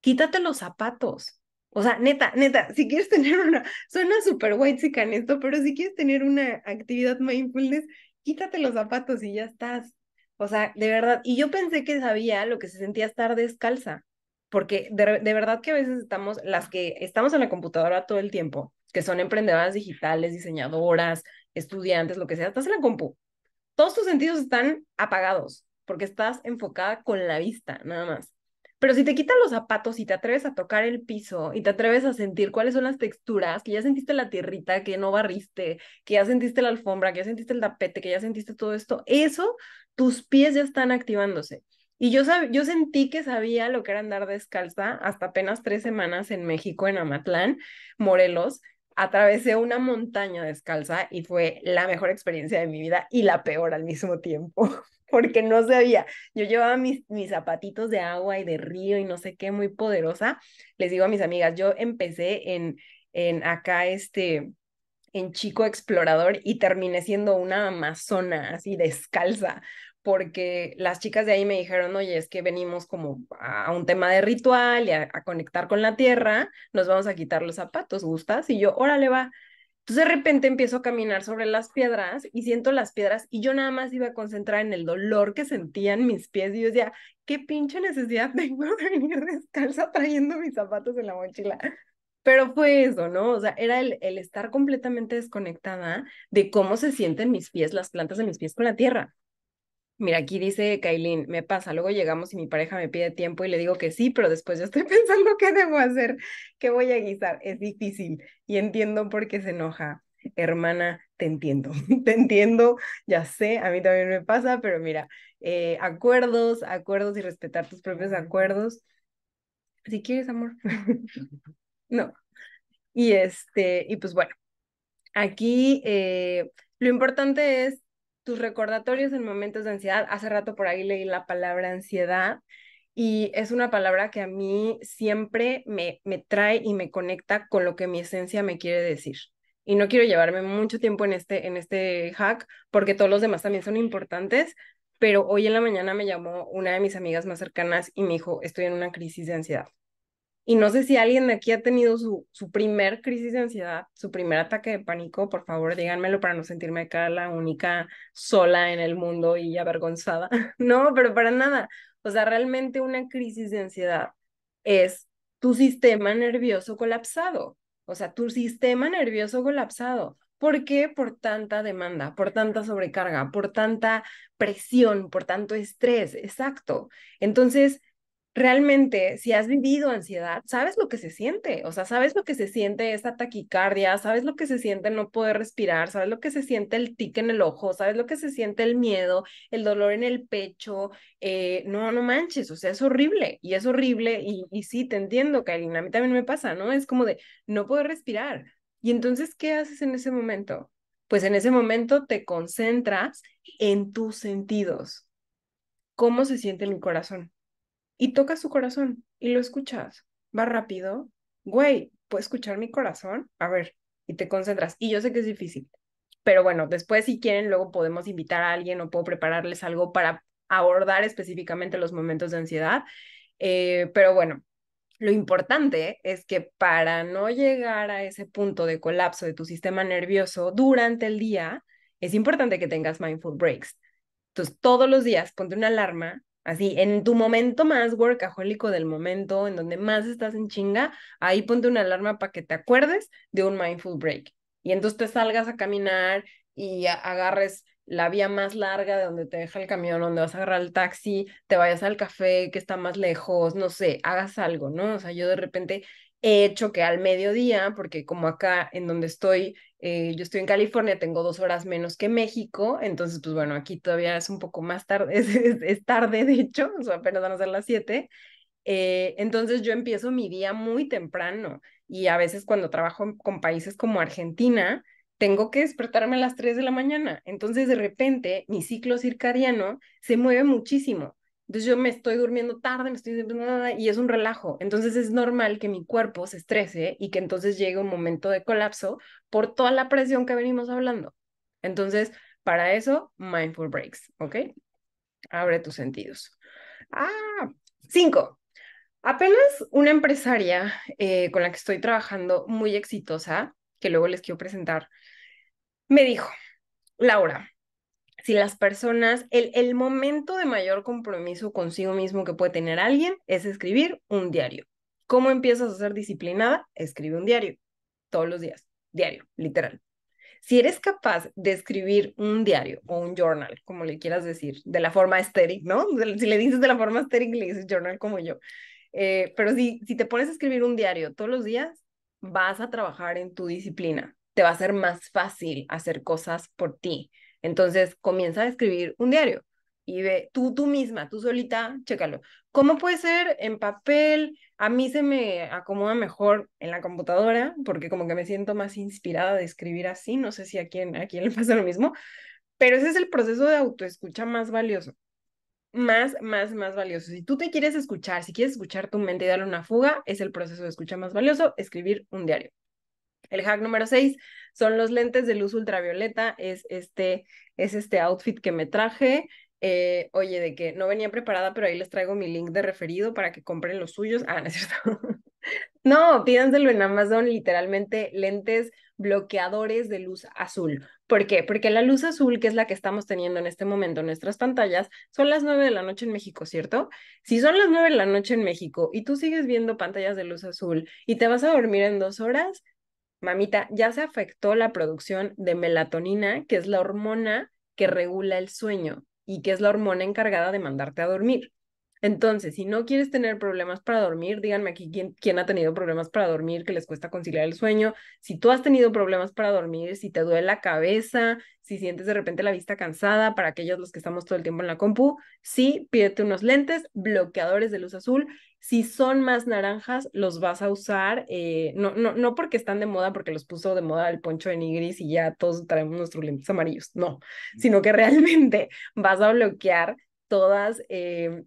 Quítate los zapatos. O sea, neta, neta, si quieres tener una, suena súper white esto, pero si quieres tener una actividad mindfulness, quítate los zapatos y ya estás. O sea, de verdad, y yo pensé que sabía lo que se sentía estar descalza, porque de, verdad que a veces estamos, las que estamos en la computadora todo el tiempo, que son emprendedoras digitales, diseñadoras, estudiantes, lo que sea, estás en la compu. Todos tus sentidos están apagados porque estás enfocada con la vista, nada más. Pero si te quitas los zapatos y te atreves a tocar el piso y te atreves a sentir cuáles son las texturas, que ya sentiste la tierrita, que no barriste, que ya sentiste la alfombra, que ya sentiste el tapete, que ya sentiste todo esto, eso, tus pies ya están activándose. Y yo, yo sentí que sabía lo que era andar descalza hasta apenas tres semanas en México, en Amatlán, Morelos. Atravesé una montaña descalza y fue la mejor experiencia de mi vida y la peor al mismo tiempo. porque no sabía. Yo llevaba mis, mis zapatitos de agua y de río y no sé qué, muy poderosa. Les digo a mis amigas, yo empecé en, en acá, este, en chico explorador y terminé siendo una amazona así descalza, porque las chicas de ahí me dijeron, oye, es que venimos como a un tema de ritual y a, a, conectar con la tierra, nos vamos a quitar los zapatos, ¿gustas? Y yo, órale va. Entonces de repente empiezo a caminar sobre las piedras y siento las piedras y yo nada más iba a concentrar en el dolor que sentían mis pies y yo decía, qué pinche necesidad tengo de venir descalza trayendo mis zapatos en la mochila. Pero fue eso, ¿no? O sea, era el, el estar completamente desconectada de cómo se sienten mis pies, las plantas de mis pies con la tierra. Mira, aquí dice Kailin, me pasa, luego llegamos y mi pareja me pide tiempo y le digo que sí, pero después yo estoy pensando qué debo hacer, qué voy a guisar. Es difícil y entiendo por qué se enoja. Hermana, te entiendo, te entiendo, ya sé, a mí también me pasa, pero mira, eh, acuerdos, acuerdos y respetar tus propios acuerdos. Si quieres, amor. no. Y este, y pues bueno, aquí eh, lo importante es tus recordatorios en momentos de ansiedad. Hace rato por ahí leí la palabra ansiedad y es una palabra que a mí siempre me, me trae y me conecta con lo que mi esencia me quiere decir. Y no quiero llevarme mucho tiempo en este, en este hack porque todos los demás también son importantes, pero hoy en la mañana me llamó una de mis amigas más cercanas y me dijo, estoy en una crisis de ansiedad. Y no sé si alguien de aquí ha tenido su, su primer crisis de ansiedad, su primer ataque de pánico, por favor díganmelo para no sentirme acá la única sola en el mundo y avergonzada. No, pero para nada. O sea, realmente una crisis de ansiedad es tu sistema nervioso colapsado. O sea, tu sistema nervioso colapsado. ¿Por qué? Por tanta demanda, por tanta sobrecarga, por tanta presión, por tanto estrés. Exacto. Entonces, realmente si has vivido ansiedad, sabes lo que se siente, o sea, sabes lo que se siente esta taquicardia, sabes lo que se siente no poder respirar, sabes lo que se siente el tic en el ojo, sabes lo que se siente el miedo, el dolor en el pecho, eh, no, no manches, o sea, es horrible y es horrible y, y sí, te entiendo, Karina, a mí también me pasa, ¿no? Es como de no poder respirar. Y entonces, ¿qué haces en ese momento? Pues en ese momento te concentras en tus sentidos. ¿Cómo se siente mi corazón? y tocas su corazón y lo escuchas. Va rápido, güey, ¿puedo escuchar mi corazón? A ver, y te concentras. Y yo sé que es difícil, pero bueno, después si quieren, luego podemos invitar a alguien o puedo prepararles algo para abordar específicamente los momentos de ansiedad. Eh, pero bueno, lo importante es que para no llegar a ese punto de colapso de tu sistema nervioso durante el día, es importante que tengas mindful breaks. Entonces, todos los días ponte una alarma Así, en tu momento más workahólico del momento, en donde más estás en chinga, ahí ponte una alarma para que te acuerdes de un mindful break. Y entonces te salgas a caminar y agarres la vía más larga de donde te deja el camión, donde vas a agarrar el taxi, te vayas al café que está más lejos, no sé, hagas algo, ¿no? O sea, yo de repente He hecho que al mediodía, porque como acá en donde estoy, eh, yo estoy en California, tengo dos horas menos que México, entonces pues bueno, aquí todavía es un poco más tarde, es, tarde de hecho, apenas van a ser las siete. Eh, entonces yo empiezo mi día muy temprano y a veces cuando trabajo con países como Argentina, tengo que despertarme a las tres de la mañana. Entonces de repente mi ciclo circadiano se mueve muchísimo. Entonces yo me estoy durmiendo tarde, me estoy nada y es un relajo. Entonces es normal que mi cuerpo se estrese y que entonces llegue un momento de colapso por toda la presión que venimos hablando. Entonces, para eso, mindful breaks, ¿ok? Abre tus sentidos. Ah, cinco. Apenas una empresaria eh, con la que estoy trabajando, muy exitosa, que luego les quiero presentar, me dijo, Laura, si las personas, el, el momento de mayor compromiso consigo mismo que puede tener alguien es escribir un diario. ¿Cómo empiezas a ser disciplinada? Escribe un diario, todos los días, diario, literal. Si eres capaz de escribir un diario o un journal, como le quieras decir, de la forma estéril, ¿no? Si le dices de la forma estéril, le dices journal como yo. Eh, pero si, si te pones a escribir un diario todos los días, vas a trabajar en tu disciplina. Te va a ser más fácil hacer cosas por ti. Entonces comienza a escribir un diario y ve tú, tú misma, tú solita, chécalo. ¿Cómo puede ser en papel? A mí se me acomoda mejor en la computadora porque como que me siento más inspirada de escribir así. No sé si a quién, a quién le pasa lo mismo, pero ese es el proceso de autoescucha más valioso. Más, más, más valioso. Si tú te quieres escuchar, si quieres escuchar tu mente y darle una fuga, es el proceso de escucha más valioso, escribir un diario. El hack número 6 son los lentes de luz ultravioleta, es este, es este outfit que me traje. Eh, oye, de que no venía preparada, pero ahí les traigo mi link de referido para que compren los suyos. Ah, no es cierto. no, pídanselo en Amazon, literalmente lentes bloqueadores de luz azul. ¿Por qué? Porque la luz azul, que es la que estamos teniendo en este momento en nuestras pantallas, son las 9 de la noche en México, ¿cierto? Si son las 9 de la noche en México y tú sigues viendo pantallas de luz azul y te vas a dormir en dos horas, mamita, ya se afectó la producción de melatonina, que es la hormona que regula el sueño y que es la hormona encargada de mandarte a dormir. Entonces, si no quieres tener problemas para dormir, díganme aquí quién, ha tenido problemas para dormir, que les cuesta conciliar el sueño. Si tú has tenido problemas para dormir, si te duele la cabeza, si sientes de repente la vista cansada, para aquellos los que estamos todo el tiempo en la compu, sí, pídete unos lentes, bloqueadores de luz azul si son más naranjas, los vas a usar, eh, no, no, no porque están de moda, porque los puso de moda el poncho de nigris y ya todos traemos nuestros lentes amarillos, no, sino que realmente vas a bloquear todas eh,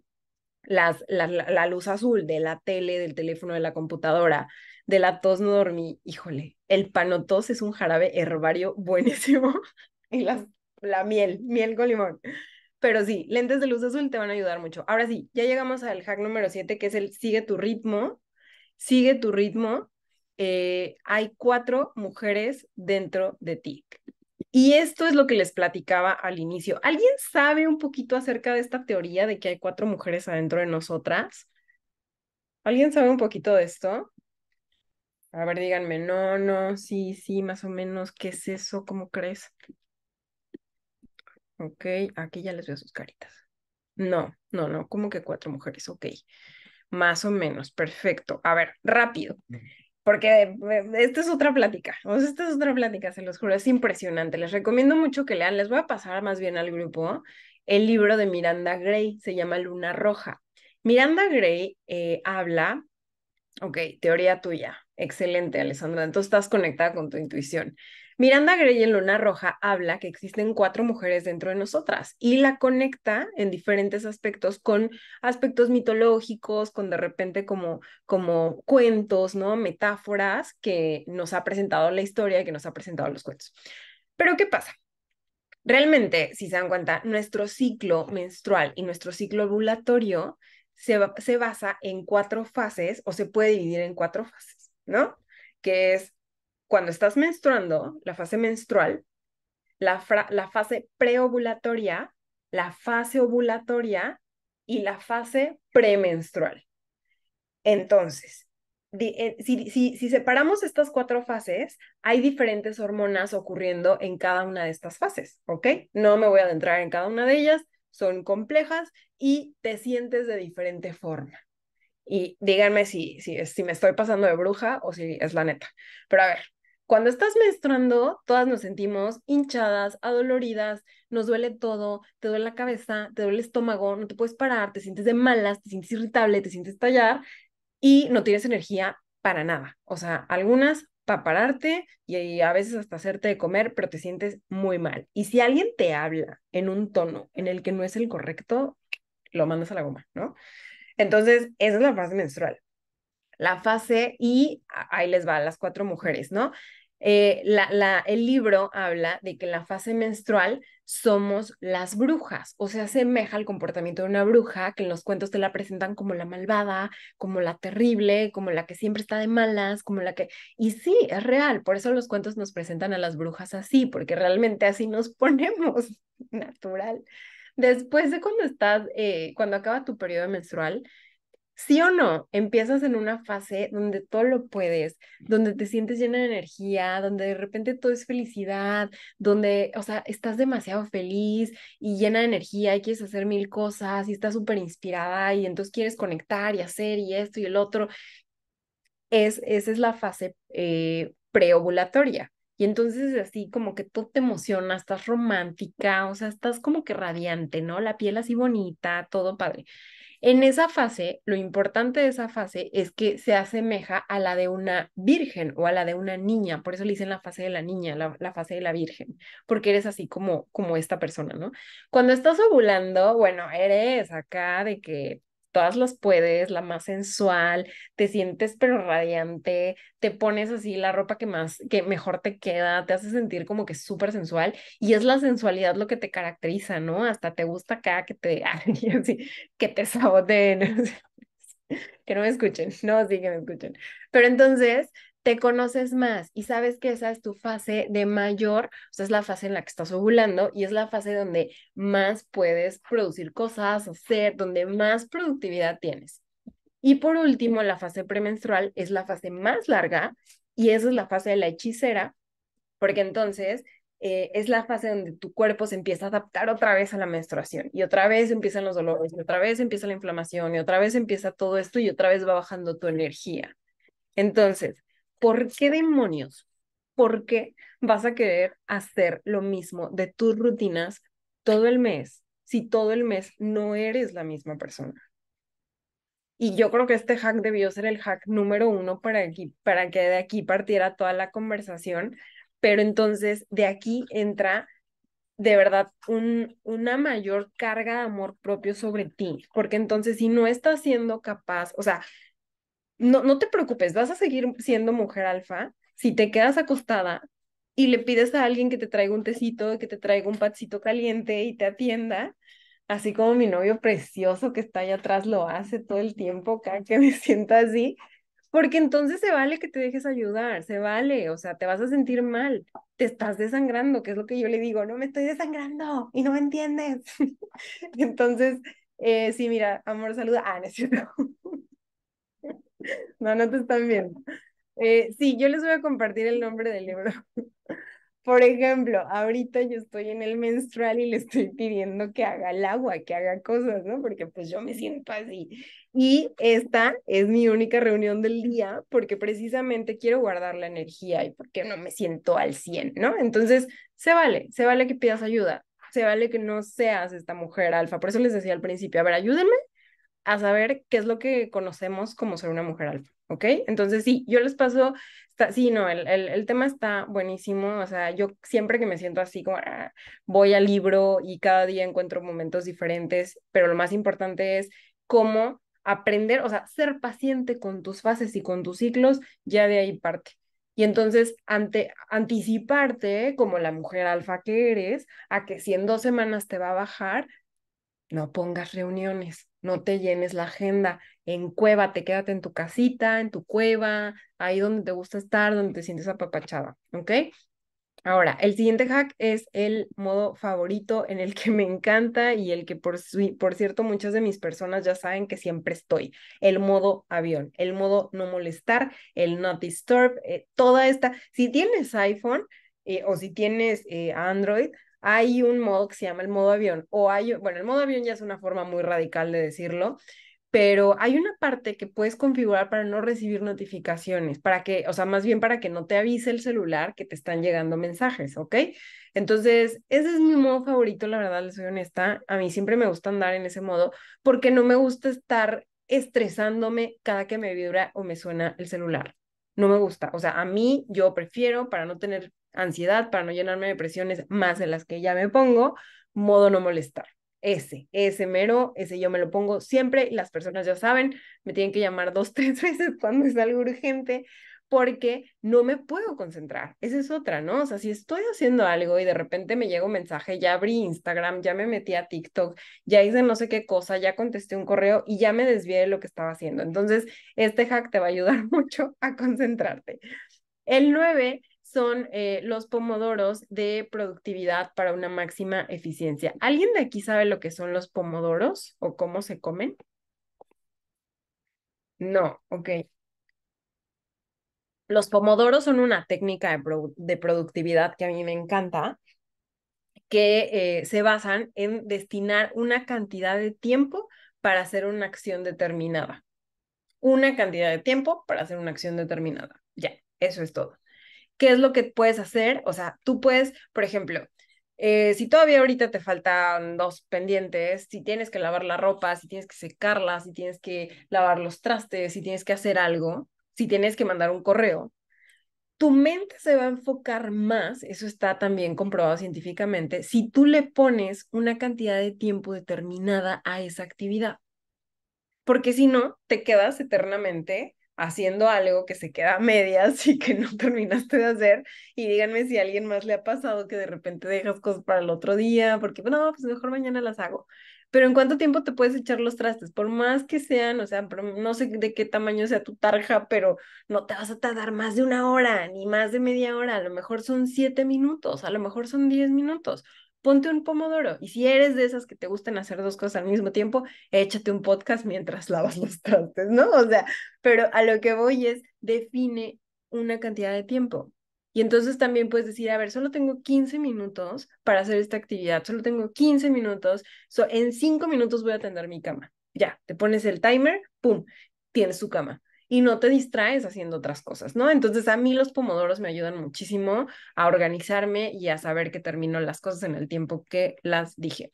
las, la, luz azul de la tele, del teléfono, de la computadora, de la tos no dormí, híjole, el panotos es un jarabe herbario buenísimo y la miel, miel con limón. Pero sí, lentes de luz azul te van a ayudar mucho. Ahora sí, ya llegamos al hack número 7, que es el sigue tu ritmo. Sigue tu ritmo. Eh, hay cuatro mujeres dentro de ti. Y esto es lo que les platicaba al inicio. ¿Alguien sabe un poquito acerca de esta teoría de que hay cuatro mujeres adentro de nosotras? ¿Alguien sabe un poquito de esto? A ver, díganme, no, no, sí, sí, más o menos, ¿qué es eso? ¿Cómo crees? Ok, aquí ya les veo sus caritas. No, no, no, como que cuatro mujeres, ok. Más o menos, perfecto. A ver, rápido, porque eh, esta es otra plática, o esta es otra plática, se los juro, es impresionante. Les recomiendo mucho que lean, les voy a pasar más bien al grupo el libro de Miranda Gray, se llama Luna Roja. Miranda Gray eh, habla, ok, teoría tuya, excelente, Alessandra, entonces estás conectada con tu intuición. Miranda Grey en Luna Roja habla que existen cuatro mujeres dentro de nosotras y la conecta en diferentes aspectos con aspectos mitológicos, con de repente como, como cuentos, ¿no? Metáforas que nos ha presentado la historia, y que nos ha presentado los cuentos. Pero ¿qué pasa? Realmente, si se dan cuenta, nuestro ciclo menstrual y nuestro ciclo ovulatorio se, se basa en cuatro fases o se puede dividir en cuatro fases, ¿no? Que es cuando estás menstruando, la fase menstrual, la, fase preovulatoria, la fase ovulatoria y la fase premenstrual. Entonces, eh, si, separamos estas cuatro fases, hay diferentes hormonas ocurriendo en cada una de estas fases, ¿ok? No me voy a adentrar en cada una de ellas, son complejas y te sientes de diferente forma. Y díganme si, si, si me estoy pasando de bruja o si es la neta. Pero a ver, cuando estás menstruando, todas nos sentimos hinchadas, adoloridas, nos duele todo, te duele la cabeza, te duele el estómago, no te puedes parar, te sientes de malas, te sientes irritable, te sientes tallar y no tienes energía para nada. O sea, algunas para pararte y, a veces hasta hacerte de comer, pero te sientes muy mal. Y si alguien te habla en un tono en el que no es el correcto, lo mandas a la goma, ¿no? Entonces, esa es la fase menstrual la fase y ahí les va a las cuatro mujeres, ¿no? Eh, el libro habla de que en la fase menstrual somos las brujas, o sea, asemeja al comportamiento de una bruja, que en los cuentos te la presentan como la malvada, como la terrible, como la que siempre está de malas, como la que... Y sí, es real, por eso los cuentos nos presentan a las brujas así, porque realmente así nos ponemos, natural. Después de cuando estás, eh, cuando acaba tu periodo menstrual, sí o no, empiezas en una fase donde todo lo puedes, donde te sientes llena de energía, donde de repente todo es felicidad, donde, o sea, estás demasiado feliz y llena de energía y quieres hacer mil cosas y estás súper inspirada y entonces quieres conectar y hacer y esto y el otro. Es, esa es la fase eh, preovulatoria. Y entonces es así como que todo te emociona, estás romántica, o sea, estás como que radiante, ¿no? La piel así bonita, todo padre. En esa fase, lo importante de esa fase es que se asemeja a la de una virgen o a la de una niña, por eso le dicen la fase de la niña, la, fase de la virgen, porque eres así como, como esta persona, ¿no? Cuando estás ovulando, bueno, eres acá de que todas las puedes, la más sensual, te sientes pero radiante, te pones así la ropa que más, que mejor te queda, te hace sentir como que súper sensual y es la sensualidad lo que te caracteriza, ¿no? Hasta te gusta acá que te, así, que te saboteen, que no me escuchen, no, sí que me escuchen. Pero entonces, te conoces más y sabes que esa es tu fase de mayor, o sea, es la fase en la que estás ovulando y es la fase donde más puedes producir cosas, hacer, donde más productividad tienes. Y por último, la fase premenstrual es la fase más larga y esa es la fase de la hechicera, porque entonces eh, es la fase donde tu cuerpo se empieza a adaptar otra vez a la menstruación y otra vez empiezan los dolores y otra vez empieza la inflamación y otra vez empieza todo esto y otra vez va bajando tu energía. Entonces, ¿Por qué demonios? ¿Por qué vas a querer hacer lo mismo de tus rutinas todo el mes si todo el mes no eres la misma persona? Y yo creo que este hack debió ser el hack número uno para, para que de aquí partiera toda la conversación, pero entonces de aquí entra de verdad un, una mayor carga de amor propio sobre ti, porque entonces si no estás siendo capaz, o sea, no, te preocupes, vas a seguir siendo mujer alfa si te quedas acostada y le pides a alguien que te traiga un tecito, que te traiga un patcito caliente y te atienda, así como mi novio precioso que está allá atrás lo hace todo el tiempo, que me sienta así, porque entonces se vale que te dejes ayudar, se vale, o sea, te vas a sentir mal, te estás desangrando, que es lo que yo le digo, no me estoy desangrando y no me entiendes. entonces, eh, sí, mira, amor, saluda. Ah, necesito. No, no te están viendo. Eh, sí, yo les voy a compartir el nombre del libro. Por ejemplo, ahorita yo estoy en el menstrual y le estoy pidiendo que haga el agua, que haga cosas, ¿no? Porque pues yo me siento así. Y esta es mi única reunión del día porque precisamente quiero guardar la energía y porque no me siento al 100, ¿no? Entonces, se vale, se vale que pidas ayuda, se vale que no seas esta mujer alfa. Por eso les decía al principio, a ver, ayúdenme a saber qué es lo que conocemos como ser una mujer alfa, ¿ok? Entonces, sí, yo les paso, está, sí, no, el, el, tema está buenísimo, o sea, yo siempre que me siento así, como, ah, voy al libro y cada día encuentro momentos diferentes, pero lo más importante es cómo aprender, o sea, ser paciente con tus fases y con tus ciclos, ya de ahí parte. Y entonces, ante, anticiparte como la mujer alfa que eres, a que si en dos semanas te va a bajar, no pongas reuniones no te llenes la agenda, en cueva, te quédate en tu casita, en tu cueva, ahí donde te gusta estar, donde te sientes apapachada, ¿ok? Ahora, el siguiente hack es el modo favorito en el que me encanta y el que por, cierto muchas de mis personas ya saben que siempre estoy, el modo avión, el modo no molestar, el not disturb, eh, toda esta, si tienes iPhone eh, o si tienes eh, Android, hay un modo que se llama el modo avión, o hay, bueno, el modo avión ya es una forma muy radical de decirlo, pero hay una parte que puedes configurar para no recibir notificaciones, para que, o sea, más bien para que no te avise el celular que te están llegando mensajes, ¿ok? Entonces, ese es mi modo favorito, la verdad, les soy honesta, a mí siempre me gusta andar en ese modo porque no me gusta estar estresándome cada que me vibra o me suena el celular. No me gusta, o sea, a mí yo prefiero para no tener ansiedad, para no llenarme de presiones más de las que ya me pongo, modo no molestar. Ese, ese mero, ese yo me lo pongo siempre las personas ya saben, me tienen que llamar dos, tres veces cuando es algo urgente porque no me puedo concentrar. Esa es otra, ¿no? O sea, si estoy haciendo algo y de repente me llega un mensaje, ya abrí Instagram, ya me metí a TikTok, ya hice no sé qué cosa, ya contesté un correo y ya me desvié de lo que estaba haciendo. Entonces, este hack te va a ayudar mucho a concentrarte. El 9 son eh, los pomodoros de productividad para una máxima eficiencia. ¿Alguien de aquí sabe lo que son los pomodoros o cómo se comen? No, ok. Los pomodoros son una técnica de, productividad que a mí me encanta, que eh, se basan en destinar una cantidad de tiempo para hacer una acción determinada. Una cantidad de tiempo para hacer una acción determinada. Ya, eso es todo. ¿qué es lo que puedes hacer? O sea, tú puedes, por ejemplo, eh, si todavía ahorita te faltan dos pendientes, si tienes que lavar la ropa, si tienes que secarla, si tienes que lavar los trastes, si tienes que hacer algo, si tienes que mandar un correo, tu mente se va a enfocar más, eso está también comprobado científicamente, si tú le pones una cantidad de tiempo determinada a esa actividad. Porque si no, te quedas eternamente haciendo algo que se queda a medias y que no terminaste de hacer. Y díganme si a alguien más le ha pasado que de repente dejas cosas para el otro día, porque bueno, pues, pues mejor mañana las hago. Pero ¿en cuánto tiempo te puedes echar los trastes? Por más que sean, o sea, no sé de qué tamaño sea tu tarja, pero no te vas a tardar más de una hora, ni más de media hora. A lo mejor son siete minutos, a lo mejor son diez minutos ponte un pomodoro. Y si eres de esas que te gustan hacer dos cosas al mismo tiempo, échate un podcast mientras lavas los trastes, ¿no? O sea, pero a lo que voy es, define una cantidad de tiempo. Y entonces también puedes decir, a ver, solo tengo 15 minutos para hacer esta actividad, solo tengo 15 minutos, so, en 5 minutos voy a atender mi cama. Ya, te pones el timer, ¡pum! Tienes su cama y no te distraes haciendo otras cosas, ¿no? Entonces a mí los pomodoros me ayudan muchísimo a organizarme y a saber que termino las cosas en el tiempo que las dije.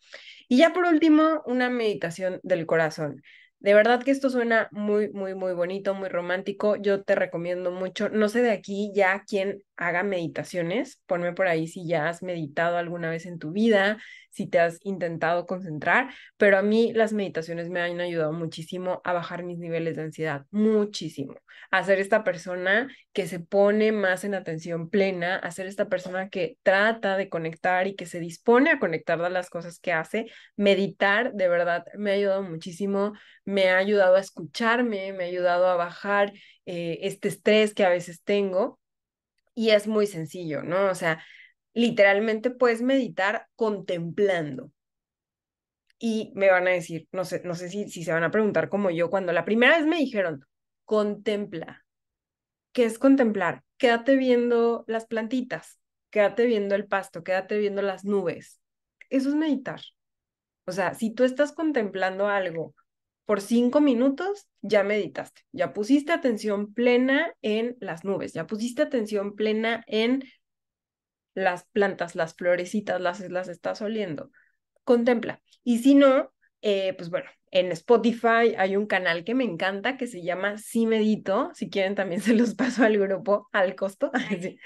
Y ya por último, una meditación del corazón. De verdad que esto suena muy, muy, muy bonito, muy romántico. Yo te recomiendo mucho. No sé de aquí ya quién haga meditaciones. Ponme por ahí si ya has meditado alguna vez en tu vida, si te has intentado concentrar, pero a mí las meditaciones me han ayudado muchísimo a bajar mis niveles de ansiedad, muchísimo. Hacer esta persona que se pone más en atención plena, hacer esta persona que trata de conectar y que se dispone a conectar a las cosas que hace. Meditar de verdad me ha ayudado muchísimo, me ha ayudado a escucharme, me ha ayudado a bajar eh, este estrés que a veces tengo y es muy sencillo, ¿no? O sea, literalmente puedes meditar contemplando. Y me van a decir, no sé, no sé si, si se van a preguntar como yo, cuando la primera vez me dijeron, contempla. ¿Qué es contemplar? Quédate viendo las plantitas, quédate viendo el pasto, quédate viendo las nubes. Eso es meditar. O sea, si tú estás contemplando algo por cinco minutos ya meditaste, ya pusiste atención plena en las nubes, ya pusiste atención plena en las plantas, las florecitas, las, las estás oliendo. Contempla. Y si no, eh, pues bueno, en Spotify hay un canal que me encanta que se llama Si Medito. Si quieren, también se los paso al grupo al costo.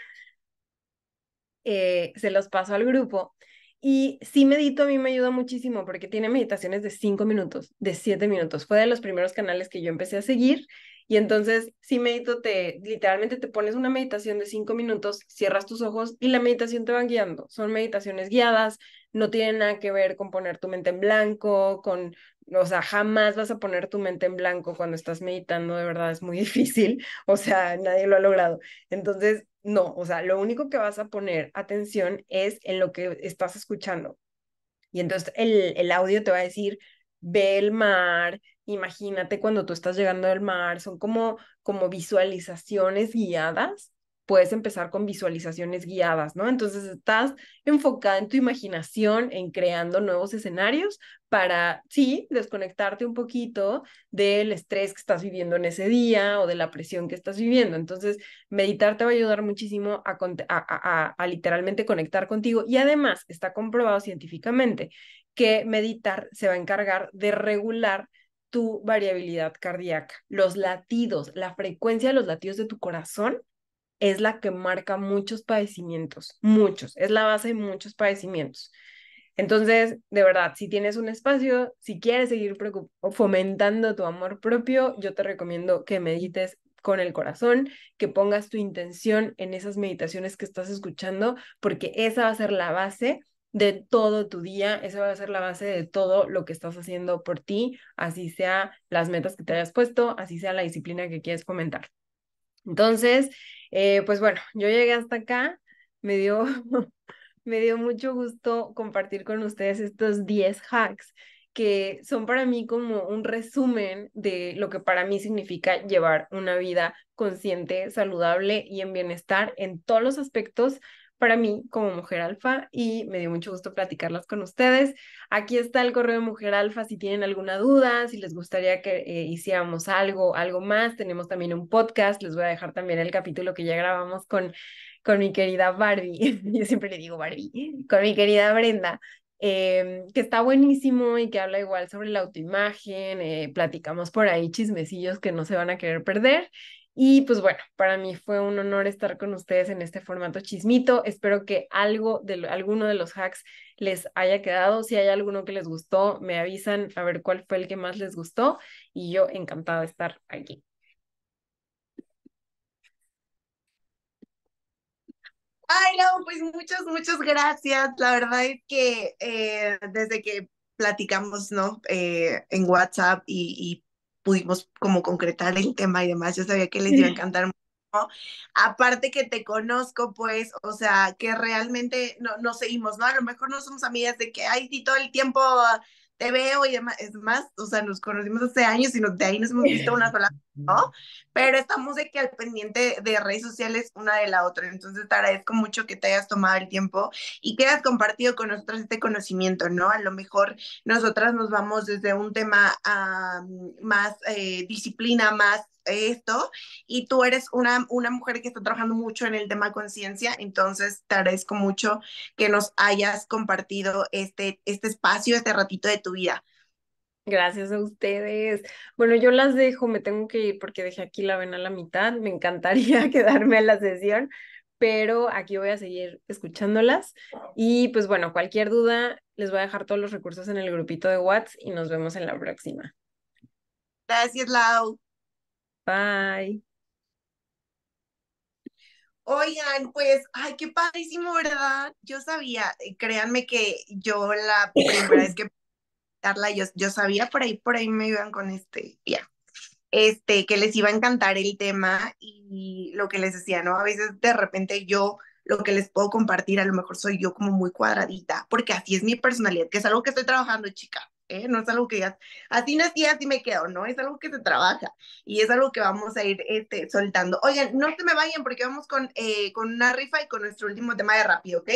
Eh, se los paso al grupo y sí medito, a mí me ayuda muchísimo porque tiene meditaciones de 5 minutos, de 7 minutos. Fue de los primeros canales que yo empecé a seguir. Y entonces, si medito, te, literalmente te pones una meditación de cinco minutos, cierras tus ojos y la meditación te va guiando. Son meditaciones guiadas, no tienen nada que ver con poner tu mente en blanco, con o sea, jamás vas a poner tu mente en blanco cuando estás meditando, de verdad es muy difícil, o sea, nadie lo ha logrado. Entonces, no, o sea, lo único que vas a poner atención es en lo que estás escuchando. Y entonces el, audio te va a decir, ve el mar, imagínate cuando tú estás llegando al mar, son como, como visualizaciones guiadas puedes empezar con visualizaciones guiadas, ¿no? Entonces estás enfocada en tu imaginación, en creando nuevos escenarios para, sí, desconectarte un poquito del estrés que estás viviendo en ese día o de la presión que estás viviendo. Entonces, meditar te va a ayudar muchísimo a, a literalmente conectar contigo y además está comprobado científicamente que meditar se va a encargar de regular tu variabilidad cardíaca, los latidos, la frecuencia de los latidos de tu corazón es la que marca muchos padecimientos, muchos, es la base de muchos padecimientos. Entonces, de verdad, si tienes un espacio, si quieres seguir fomentando tu amor propio, yo te recomiendo que medites con el corazón, que pongas tu intención en esas meditaciones que estás escuchando, porque esa va a ser la base de todo tu día, esa va a ser la base de todo lo que estás haciendo por ti, así sea las metas que te hayas puesto, así sea la disciplina que quieres fomentar. Entonces, eh, pues bueno, yo llegué hasta acá, me dio, me dio mucho gusto compartir con ustedes estos 10 hacks que son para mí como un resumen de lo que para mí significa llevar una vida consciente, saludable y en bienestar en todos los aspectos, para mí como Mujer Alfa y me dio mucho gusto platicarlas con ustedes. Aquí está el correo de Mujer Alfa si tienen alguna duda, si les gustaría que eh, hiciéramos algo, algo más. Tenemos también un podcast, les voy a dejar también el capítulo que ya grabamos con, con mi querida Barbie, yo siempre le digo Barbie, con mi querida Brenda. Eh, que está buenísimo y que habla igual sobre la autoimagen, eh, platicamos por ahí chismecillos que no se van a querer perder y pues bueno, para mí fue un honor estar con ustedes en este formato chismito. Espero que algo de alguno de los hacks les haya quedado. Si hay alguno que les gustó, me avisan a ver cuál fue el que más les gustó y yo encantada de estar aquí. Ay, no, pues muchas, muchas gracias. La verdad es que eh, desde que platicamos, ¿no? Eh, en WhatsApp y, y pudimos como concretar el tema y demás. Yo sabía que les iba a encantar mucho. Aparte que te conozco, pues, o sea, que realmente no, no seguimos, ¿no? A lo mejor no somos amigas de que, ay, sí todo el tiempo te veo y demás. Es más, o sea, nos conocimos hace años y de ahí nos hemos visto una sola pero estamos de que al pendiente de redes sociales una de la otra. Entonces te agradezco mucho que te hayas tomado el tiempo y que hayas compartido con nosotros este conocimiento, ¿no? A lo mejor nosotras nos vamos desde un tema ah, más eh, disciplina, más esto, y tú eres una, una mujer que está trabajando mucho en el tema conciencia, entonces te agradezco mucho que nos hayas compartido este, este espacio, este ratito de tu vida. Gracias a ustedes. Bueno, yo las dejo, me tengo que ir porque dejé aquí la vena a la mitad. Me encantaría quedarme a la sesión, pero aquí voy a seguir escuchándolas. Y pues bueno, cualquier duda, les voy a dejar todos los recursos en el grupito de WhatsApp y nos vemos en la próxima. Gracias, Lau. Bye. Oigan, pues, ay, qué padrísimo, ¿verdad? Yo sabía, eh, créanme que yo la primera vez que yo, sabía por ahí, por ahí me iban con este, ya. Este, que les iba a encantar el tema y lo que les decía, ¿no? A veces de repente yo lo que les puedo compartir, a lo mejor soy yo como muy cuadradita, porque así es mi personalidad, que es algo que estoy trabajando, chica, ¿eh? No es algo que ya, así nací, así me quedo, ¿no? Es algo que se trabaja y es algo que vamos a ir este, soltando. Oigan, no se me vayan porque vamos con, eh, con una rifa y con nuestro último tema de rápido, ¿ok?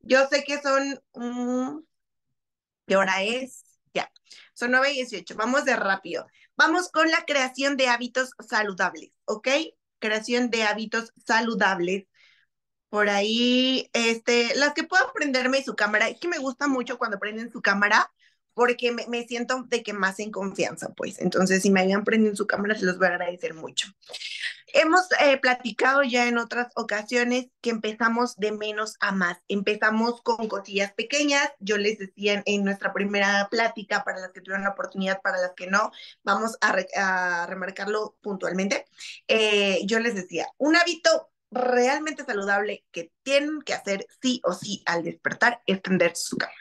Yo sé que son, un ¿qué hora es? Ya, son 9 y 18. Vamos de rápido. Vamos con la creación de hábitos saludables, ¿ok? Creación de hábitos saludables. Por ahí, este, las que puedan prenderme su cámara, es que me gusta mucho cuando prenden su cámara, porque me, me, siento de que más en confianza, pues. Entonces, si me habían prendido su cámara, se los voy a agradecer mucho. Hemos eh, platicado ya en otras ocasiones que empezamos de menos a más. Empezamos con cosillas pequeñas. Yo les decía en, nuestra primera plática, para las que tuvieron la oportunidad, para las que no, vamos a, remarcarlo puntualmente. Eh, yo les decía, un hábito realmente saludable que tienen que hacer sí o sí al despertar es tender su cama.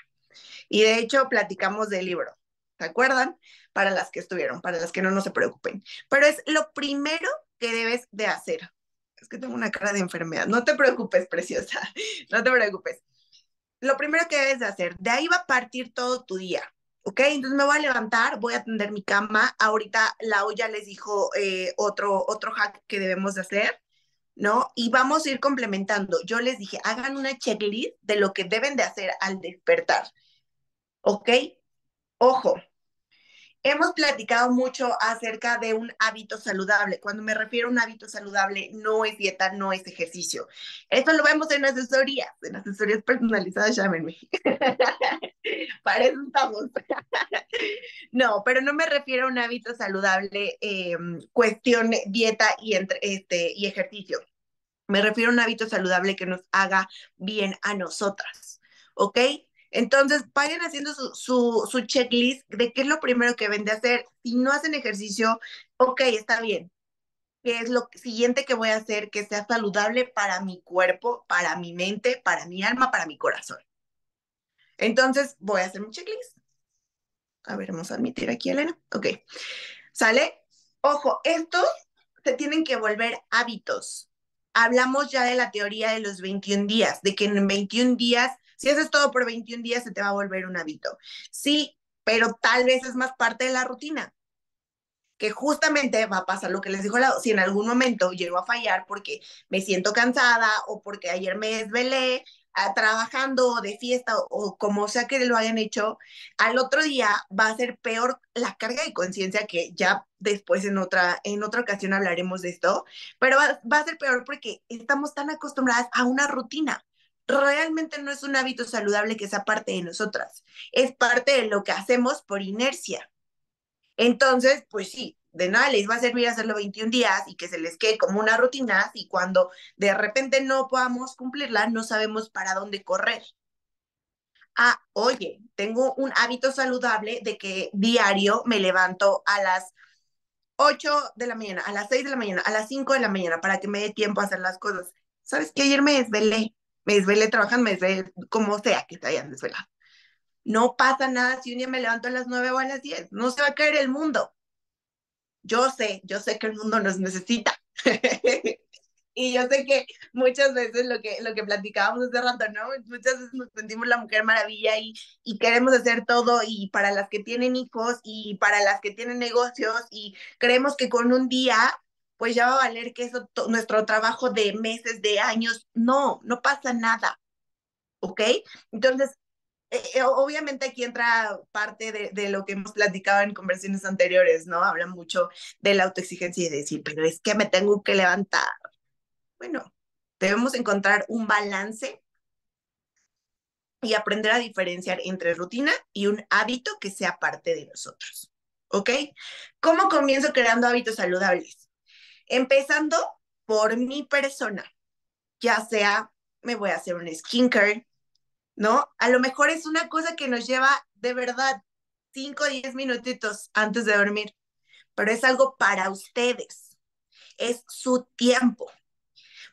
Y de hecho, platicamos del libro. ¿Se acuerdan? Para las que estuvieron, para las que no, no se preocupen. Pero es lo primero que debes de hacer. Es que tengo una cara de enfermedad. No te preocupes, preciosa. No te preocupes. Lo primero que debes de hacer, de ahí va a partir todo tu día. ¿ok? Entonces me voy a levantar, voy a atender mi cama. Ahorita la olla les dijo eh, otro, otro hack que debemos de hacer, ¿no? Y vamos a ir complementando. Yo les dije, hagan una checklist de lo que deben de hacer al despertar, ¿ok? Ojo, Hemos platicado mucho acerca de un hábito saludable. Cuando me refiero a un hábito saludable, no es dieta, no es ejercicio. Esto lo vemos en asesorías, en asesorías personalizadas, llámenme. Para eso estamos. no, pero no me refiero a un hábito saludable, em, cuestión dieta y, entre, este, y ejercicio. Me refiero a un hábito saludable que nos haga bien a nosotras. ¿ok? Entonces, vayan haciendo su, su, checklist de qué es lo primero que deben de hacer. Si no hacen ejercicio, ok, está bien. ¿Qué es lo siguiente que voy a hacer que sea saludable para mi cuerpo, para mi mente, para mi alma, para mi corazón? Entonces, voy a hacer mi checklist. A ver, vamos a admitir aquí Elena. Ok. ¿Sale? Ojo, estos se tienen que volver hábitos. Hablamos ya de la teoría de los 21 días, de que en 21 días si haces todo por 21 días, se te va a volver un hábito. Sí, pero tal vez es más parte de la rutina que justamente va a pasar lo que les dijo la, si en algún momento llego a fallar porque me siento cansada o porque ayer me desvelé ah, trabajando de fiesta o, como sea que lo hayan hecho, al otro día va a ser peor la carga de conciencia que ya después en otra, en otra ocasión hablaremos de esto, pero va a ser peor porque estamos tan acostumbradas a una rutina realmente no es un hábito saludable que sea parte de nosotras, es parte de lo que hacemos por inercia. Entonces, pues sí, de nada les va a servir hacerlo 21 días y que se les quede como una rutina y cuando de repente no podamos cumplirla, no sabemos para dónde correr. Ah, oye, tengo un hábito saludable de que diario me levanto a las 8 de la mañana, a las 6 de la mañana, a las 5 de la mañana para que me dé tiempo a hacer las cosas. ¿Sabes qué? Ayer me desvelé me desvelé trabajan, me desvelé como sea que te hayan desvelado. No pasa nada si un día me levanto a las 9 o a las 10, no se va a caer el mundo. Yo sé, yo sé que el mundo nos necesita. y yo sé que muchas veces lo que, lo que platicábamos hace rato, ¿no? Muchas veces nos sentimos la mujer maravilla y, y queremos hacer todo y para las que tienen hijos y para las que tienen negocios y creemos que con un día pues ya va a valer que eso, nuestro trabajo de meses, de años, no, no pasa nada. ¿Ok? Entonces, eh, eh, obviamente aquí entra parte de, lo que hemos platicado en conversiones anteriores, ¿no? Habla mucho de la autoexigencia y de decir, pero es que me tengo que levantar. Bueno, debemos encontrar un balance y aprender a diferenciar entre rutina y un hábito que sea parte de nosotros. ¿Ok? ¿Cómo comienzo creando hábitos saludables? Empezando por mi persona, ya sea me voy a hacer un skincare, ¿no? A lo mejor es una cosa que nos lleva de verdad 5 o 10 minutitos antes de dormir, pero es algo para ustedes, es su tiempo.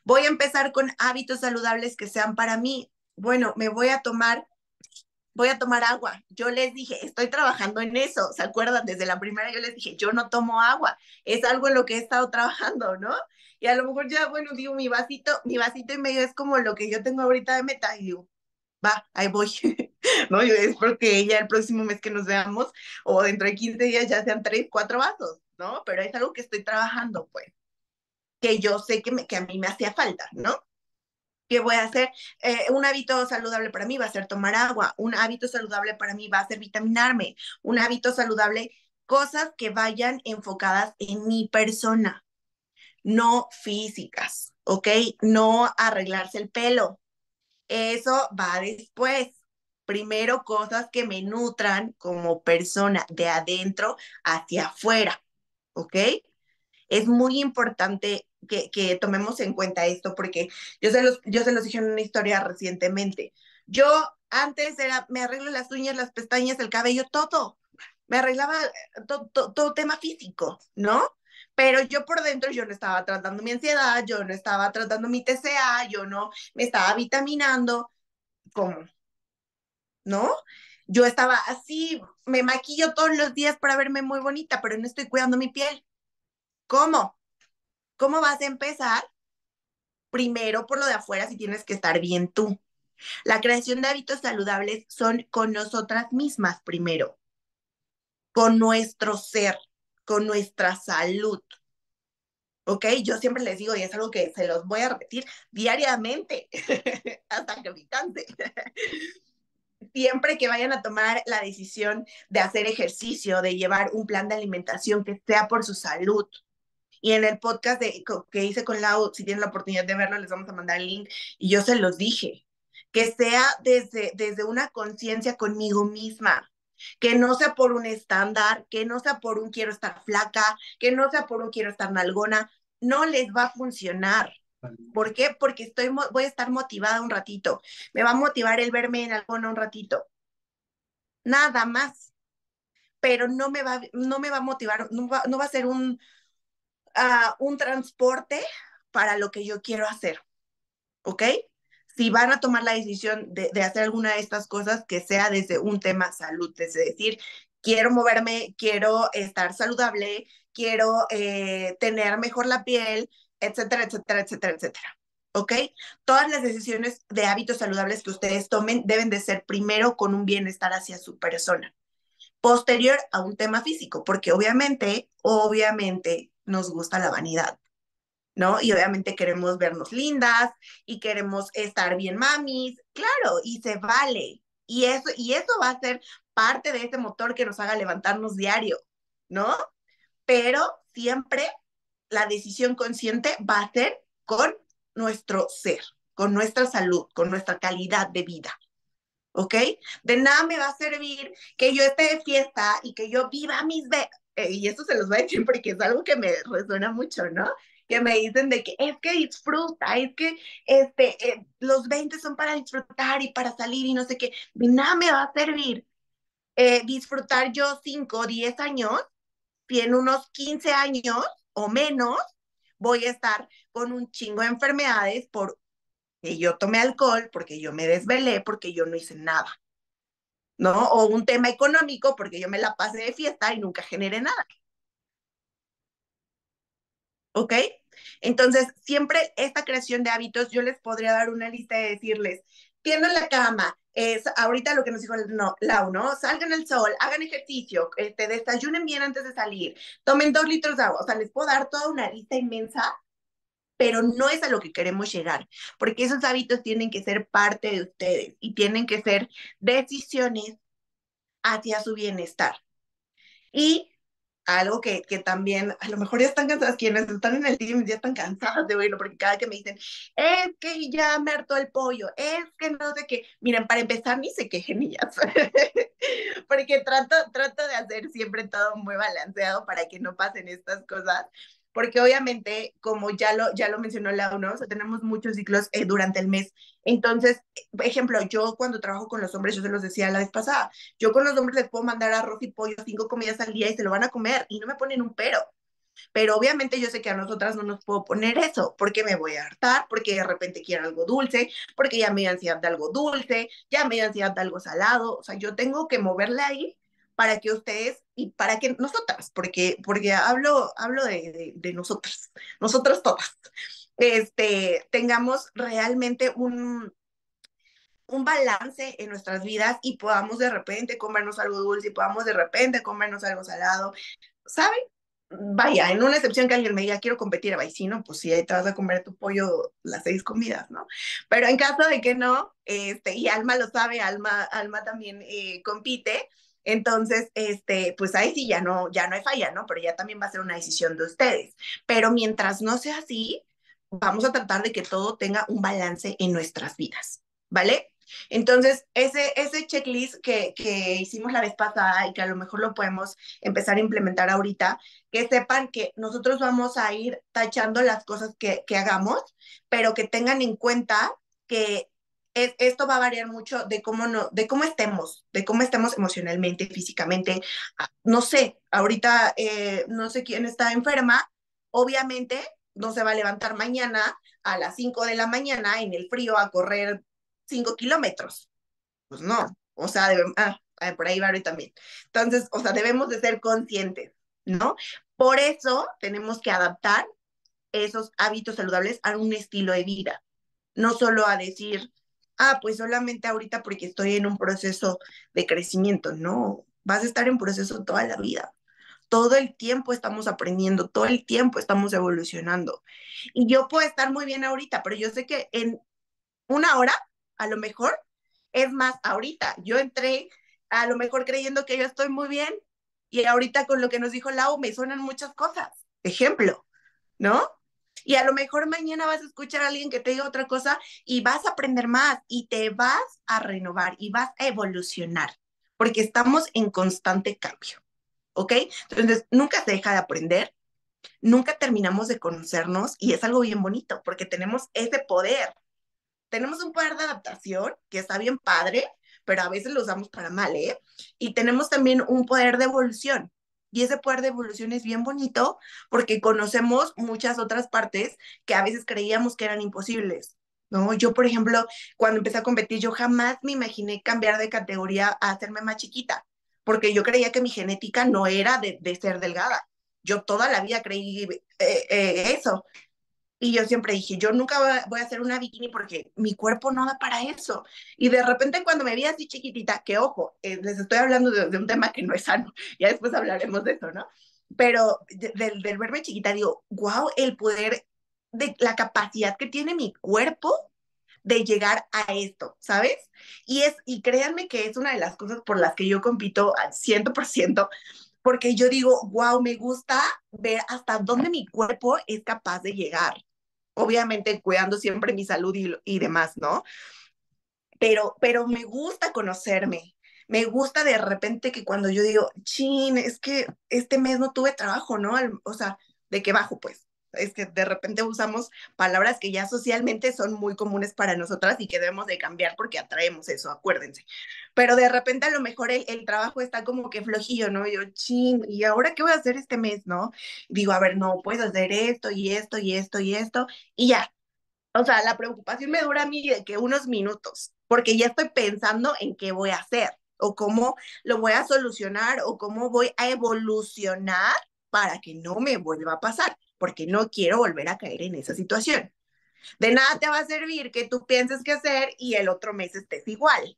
Voy a empezar con hábitos saludables que sean para mí. Bueno, me voy a tomar voy a tomar agua. Yo les dije, estoy trabajando en eso, ¿se acuerdan? Desde la primera yo les dije, yo no tomo agua, es algo en lo que he estado trabajando, ¿no? Y a lo mejor ya, bueno, digo, mi vasito, mi vasito y medio es como lo que yo tengo ahorita de meta, y digo, va, ahí voy, ¿no? Yo espero que ya el próximo mes que nos veamos o dentro de 15 días ya sean tres, cuatro vasos, ¿no? Pero es algo que estoy trabajando, pues, que yo sé que, me, que a mí me hacía falta, ¿no? ¿Qué voy a hacer? Eh, un hábito saludable para mí va a ser tomar agua, un hábito saludable para mí va a ser vitaminarme, un hábito saludable, cosas que vayan enfocadas en mi persona, no físicas, ¿ok? No arreglarse el pelo, eso va después. Primero cosas que me nutran como persona de adentro hacia afuera, ¿ok? Es muy importante que, tomemos en cuenta esto, porque yo se, los, yo se los dije en una historia recientemente. Yo antes era, me arreglo las uñas, las pestañas, el cabello, todo. Me arreglaba eh, todo tema físico, ¿no? Pero yo por dentro, yo no estaba tratando mi ansiedad, yo no estaba tratando mi TCA, yo no me estaba vitaminando. ¿Cómo? ¿No? Yo estaba así, me maquillo todos los días para verme muy bonita, pero no estoy cuidando mi piel. ¿Cómo? ¿Cómo vas a empezar? Primero por lo de afuera, si tienes que estar bien tú. La creación de hábitos saludables son con nosotras mismas primero, con nuestro ser, con nuestra salud. ¿Ok? Yo siempre les digo, y es algo que se los voy a repetir diariamente, hasta que me cante. siempre que vayan a tomar la decisión de hacer ejercicio, de llevar un plan de alimentación que sea por su salud, y en el podcast que hice con Lau, si tienen la oportunidad de verlo, les vamos a mandar el link. Y yo se los dije, que sea desde, desde una conciencia conmigo misma, que no sea por un estándar, que no sea por un quiero estar flaca, que no sea por un quiero estar nalgona, no les va a funcionar. ¿Por qué? Porque estoy, voy a estar motivada un ratito. Me va a motivar el verme en alguna un ratito. Nada más. Pero no me va, no me va a motivar, va, no va a ser un, un transporte para lo que yo quiero hacer, ¿ok? Si van a tomar la decisión de, hacer alguna de estas cosas, que sea desde un tema salud, es decir, quiero moverme, quiero estar saludable, quiero eh, tener mejor la piel, etcétera, etcétera, etcétera, etcétera. ¿Ok? Todas las decisiones de hábitos saludables que ustedes tomen deben de ser primero con un bienestar hacia su persona, posterior a un tema físico, porque obviamente, obviamente, nos gusta la vanidad, ¿no? Y obviamente queremos vernos lindas y queremos estar bien mamis, claro, y se vale. Y eso, y eso va a ser parte de ese motor que nos haga levantarnos diario, ¿no? Pero siempre la decisión consciente va a ser con nuestro ser, con nuestra salud, con nuestra calidad de vida. ¿ok? De nada me va a servir que yo esté de fiesta y que yo viva mis... Eh, y esto se los voy a decir porque es algo que me resuena mucho, ¿no? Que me dicen de que es que disfruta, es que este, eh, los 20 son para disfrutar y para salir y no sé qué, nada me va a servir. Eh, disfrutar yo 5 o 10 años, si en unos 15 años o menos voy a estar con un chingo de enfermedades por que yo tomé alcohol, porque yo me desvelé, porque yo no hice nada. ¿no? O un tema económico porque yo me la pasé de fiesta y nunca generé nada. ¿Ok? Entonces, siempre esta creación de hábitos, yo les podría dar una lista de decirles, tiendo la cama, es ahorita lo que nos dijo no, Lau, ¿no? Salgan al sol, hagan ejercicio, este, desayunen bien antes de salir, tomen dos litros de agua, o sea, les puedo dar toda una lista inmensa pero no es a lo que queremos llegar, porque esos hábitos tienen que ser parte de ustedes y tienen que ser decisiones hacia su bienestar. Y algo que, que también, a lo mejor ya están cansadas, quienes están en el team ya están cansadas de oírlo, porque cada que me dicen, es que ya me harto el pollo, es que no sé qué, miren, para empezar ni se quejen ellas, porque trato, trato de hacer siempre todo muy balanceado para que no pasen estas cosas, porque obviamente, como ya lo, ya lo mencionó la ¿no? tenemos muchos ciclos eh, durante el mes. Entonces, por ejemplo, yo cuando trabajo con los hombres, yo se los decía la vez pasada, yo con los hombres les puedo mandar arroz y pollo cinco comidas al día y se lo van a comer y no me ponen un pero. Pero obviamente yo sé que a nosotras no nos puedo poner eso, porque me voy a hartar, porque de repente quiero algo dulce, porque ya me dio ansiedad de algo dulce, ya me dio ansiedad de algo salado. O sea, yo tengo que moverle ahí para que ustedes y para que nosotras, porque, porque hablo, hablo de, de, nosotras, nosotras todas, este, tengamos realmente un, un balance en nuestras vidas y podamos de repente comernos algo dulce y podamos de repente comernos algo salado, ¿saben? Vaya, en una excepción que alguien me diga, quiero competir a vecino, pues si ahí te vas a comer tu pollo las seis comidas, ¿no? Pero en caso de que no, este, y Alma lo sabe, Alma, Alma también eh, compite, entonces, este, pues ahí sí ya no, ya no hay falla, ¿no? Pero ya también va a ser una decisión de ustedes. Pero mientras no sea así, vamos a tratar de que todo tenga un balance en nuestras vidas, ¿vale? Entonces, ese, ese checklist que, que hicimos la vez pasada y que a lo mejor lo podemos empezar a implementar ahorita, que sepan que nosotros vamos a ir tachando las cosas que, que hagamos, pero que tengan en cuenta que esto va a variar mucho de cómo, no, de cómo estemos, de cómo estemos emocionalmente, físicamente. Ah, no sé, ahorita eh, no sé quién está enferma, obviamente no se va a levantar mañana a las 5 de la mañana en el frío a correr 5 kilómetros. Pues no, o sea, por ahí ah, por ahí va también. Entonces, o sea, debemos de ser conscientes, ¿no? Por eso tenemos que adaptar esos hábitos saludables a un estilo de vida, no solo a decir, ah, pues solamente ahorita porque estoy en un proceso de crecimiento. No, vas a estar en proceso toda la vida. Todo el tiempo estamos aprendiendo, todo el tiempo estamos evolucionando. Y yo puedo estar muy bien ahorita, pero yo sé que en una hora, a lo mejor, es más, ahorita yo entré a lo mejor creyendo que yo estoy muy bien y ahorita con lo que nos dijo Lau me suenan muchas cosas. Ejemplo, ¿no? Y a lo mejor mañana vas a escuchar a alguien que te diga otra cosa y vas a aprender más y te vas a renovar y vas a evolucionar, porque estamos en constante cambio. ¿Ok? Entonces, nunca se deja de aprender, nunca terminamos de conocernos y es algo bien bonito porque tenemos ese poder. Tenemos un poder de adaptación que está bien padre, pero a veces lo usamos para mal, ¿eh? Y tenemos también un poder de evolución y ese poder de evolución es bien bonito porque conocemos muchas otras partes que a veces creíamos que eran imposibles. ¿no? Yo, por ejemplo, cuando empecé a competir, yo jamás me imaginé cambiar de categoría a hacerme más chiquita, porque yo creía que mi genética no era de, ser delgada. Yo toda la vida creí eh, eh, eso. Y yo siempre dije, yo nunca voy a hacer una bikini porque mi cuerpo no da para eso. Y de repente cuando me vi así chiquitita, que ojo, eh, les estoy hablando de, un tema que no es sano, ya después hablaremos de eso, ¿no? Pero del verme chiquita digo, wow, el poder de la capacidad que tiene mi cuerpo de llegar a esto, ¿sabes? Y es y créanme que es una de las cosas por las que yo compito al 100%, porque yo digo, wow, me gusta ver hasta dónde mi cuerpo es capaz de llegar. Obviamente cuidando siempre mi salud y, demás, ¿no? Pero, pero me gusta conocerme. Me gusta de repente que cuando yo digo, chin, es que este mes no tuve trabajo, ¿no? O sea, de qué bajo, pues es que de repente usamos palabras que ya socialmente son muy comunes para nosotras y que debemos de cambiar porque atraemos eso, acuérdense. Pero de repente a lo mejor el, el trabajo está como que flojillo, ¿no? Yo, ching, ¿y ahora qué voy a hacer este mes, no? Digo, a ver, no, puedo hacer esto y esto y esto y esto y ya. O sea, la preocupación me dura a mí de que unos minutos, porque ya estoy pensando en qué voy a hacer o cómo lo voy a solucionar o cómo voy a evolucionar para que no me vuelva a pasar porque no quiero volver a caer en esa situación. De nada te va a servir que tú pienses qué hacer y el otro mes estés igual.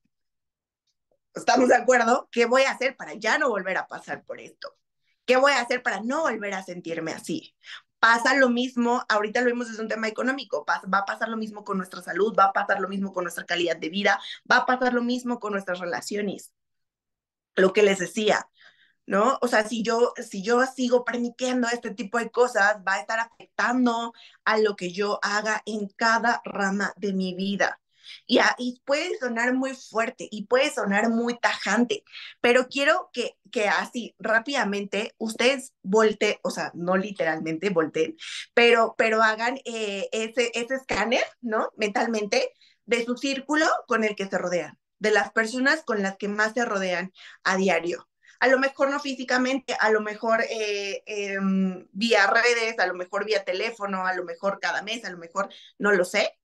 ¿Estamos de acuerdo? ¿Qué voy a hacer para ya no volver a pasar por esto? ¿Qué voy a hacer para no volver a sentirme así? Pasa lo mismo, ahorita lo vimos es un tema económico, va a pasar lo mismo con nuestra salud, va a pasar lo mismo con nuestra calidad de vida, va a pasar lo mismo con nuestras relaciones. Lo que les decía, ¿no? O sea, si yo, si yo sigo permitiendo este tipo de cosas, va a estar afectando a lo que yo haga en cada rama de mi vida. Y, ahí puede sonar muy fuerte y puede sonar muy tajante, pero quiero que, que así rápidamente ustedes volteen, o sea, no literalmente volteen, pero, pero hagan eh, ese, ese escáner, ¿no? Mentalmente de su círculo con el que se rodean, de las personas con las que más se rodean a diario a lo mejor no físicamente, a lo mejor eh, em, vía redes, a lo mejor vía teléfono, a lo mejor cada mes, a lo mejor no lo sé,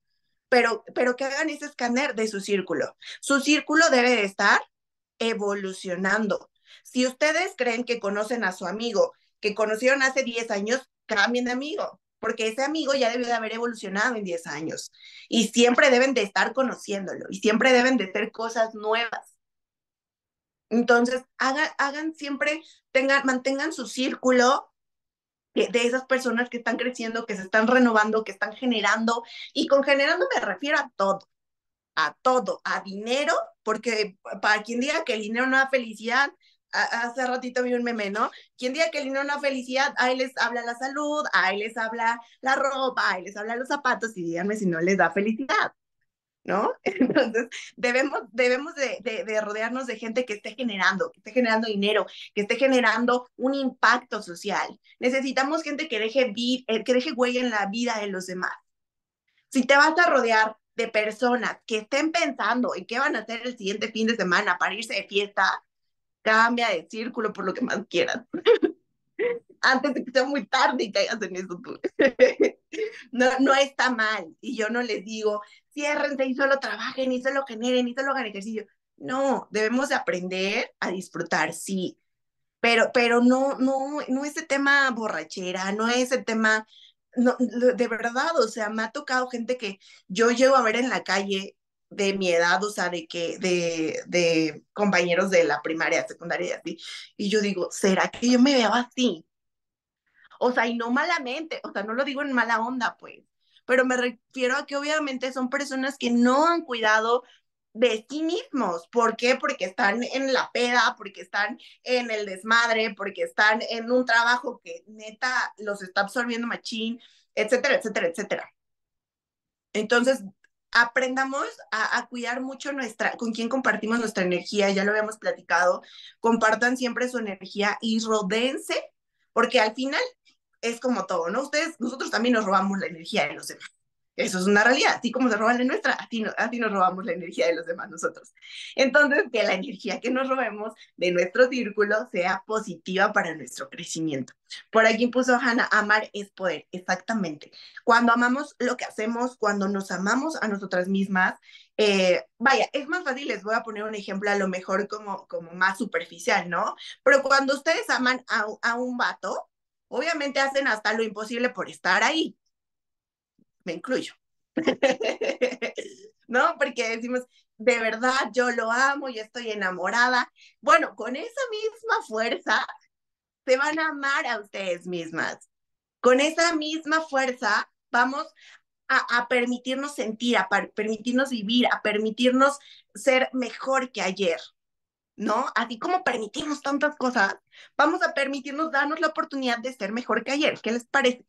pero, pero que hagan ese escáner de su círculo. Su círculo debe de estar evolucionando. Si ustedes creen que conocen a su amigo que conocieron hace 10 años, cambien de amigo, porque ese amigo ya debió de haber evolucionado en 10 años y siempre deben de estar conociéndolo y siempre deben de ser cosas nuevas entonces, hagan, hagan siempre, tengan, mantengan su círculo de esas personas que están creciendo, que se están renovando, que están generando. Y con generando me refiero a todo, a todo, a dinero, porque para quien diga que el dinero no da felicidad, hace ratito vi un meme, ¿no? Quien diga que el dinero no da felicidad, ahí les habla la salud, ahí les habla la ropa, ahí les habla los zapatos y díganme si no les da felicidad. ¿no? Entonces, debemos, debemos de, rodearnos de gente que esté generando, que esté generando dinero, que esté generando un impacto social. Necesitamos gente que deje, eh, que deje huella en la vida de los demás. Si te vas a rodear de personas que estén pensando en qué van a hacer el siguiente fin de semana para irse de fiesta, cambia de círculo por lo que más quieras. Antes de que sea muy tarde y caigas en eso tú. no, no está mal. Y yo no les digo, cierrense y solo trabajen y solo generen y solo hagan ejercicio. No, debemos aprender a disfrutar, sí, pero, pero no, no, no ese tema borrachera, no es el tema, no, de verdad, o sea, me ha tocado gente que yo llego a ver en la calle de mi edad, o sea, de que, de, de compañeros de la primaria, secundaria y así, y yo digo, ¿será que yo me veo así? O sea, y no malamente, o sea, no lo digo en mala onda, pues, pero me refiero a que obviamente son personas que no han cuidado de sí mismos. ¿Por qué? Porque están en la peda, porque están en el desmadre, porque están en un trabajo que neta los está absorbiendo machín, etcétera, etcétera, etcétera. Entonces, aprendamos a, cuidar mucho nuestra, con quién compartimos nuestra energía, ya lo habíamos platicado, compartan siempre su energía y rodense, porque al final es como todo, ¿no? Ustedes, nosotros también nos robamos la energía de los demás. Eso es una realidad. Así como se roban la nuestra, así, nos robamos la energía de los demás nosotros. Entonces, que la energía que nos robemos de nuestro círculo sea positiva para nuestro crecimiento. Por aquí puso Hannah, amar es poder, exactamente. Cuando amamos lo que hacemos, cuando nos amamos a nosotras mismas, eh, vaya, es más fácil, les voy a poner un ejemplo a lo mejor como, como más superficial, ¿no? Pero cuando ustedes aman a, a un vato, Obviamente hacen hasta lo imposible por estar ahí. Me incluyo. ¿No? Porque decimos, de verdad, yo lo amo, y estoy enamorada. Bueno, con esa misma fuerza se van a amar a ustedes mismas. Con esa misma fuerza vamos a, a permitirnos sentir, a permitirnos vivir, a permitirnos ser mejor que ayer. ¿no? Así como permitimos tantas cosas, vamos a permitirnos darnos la oportunidad de ser mejor que ayer. ¿Qué les parece?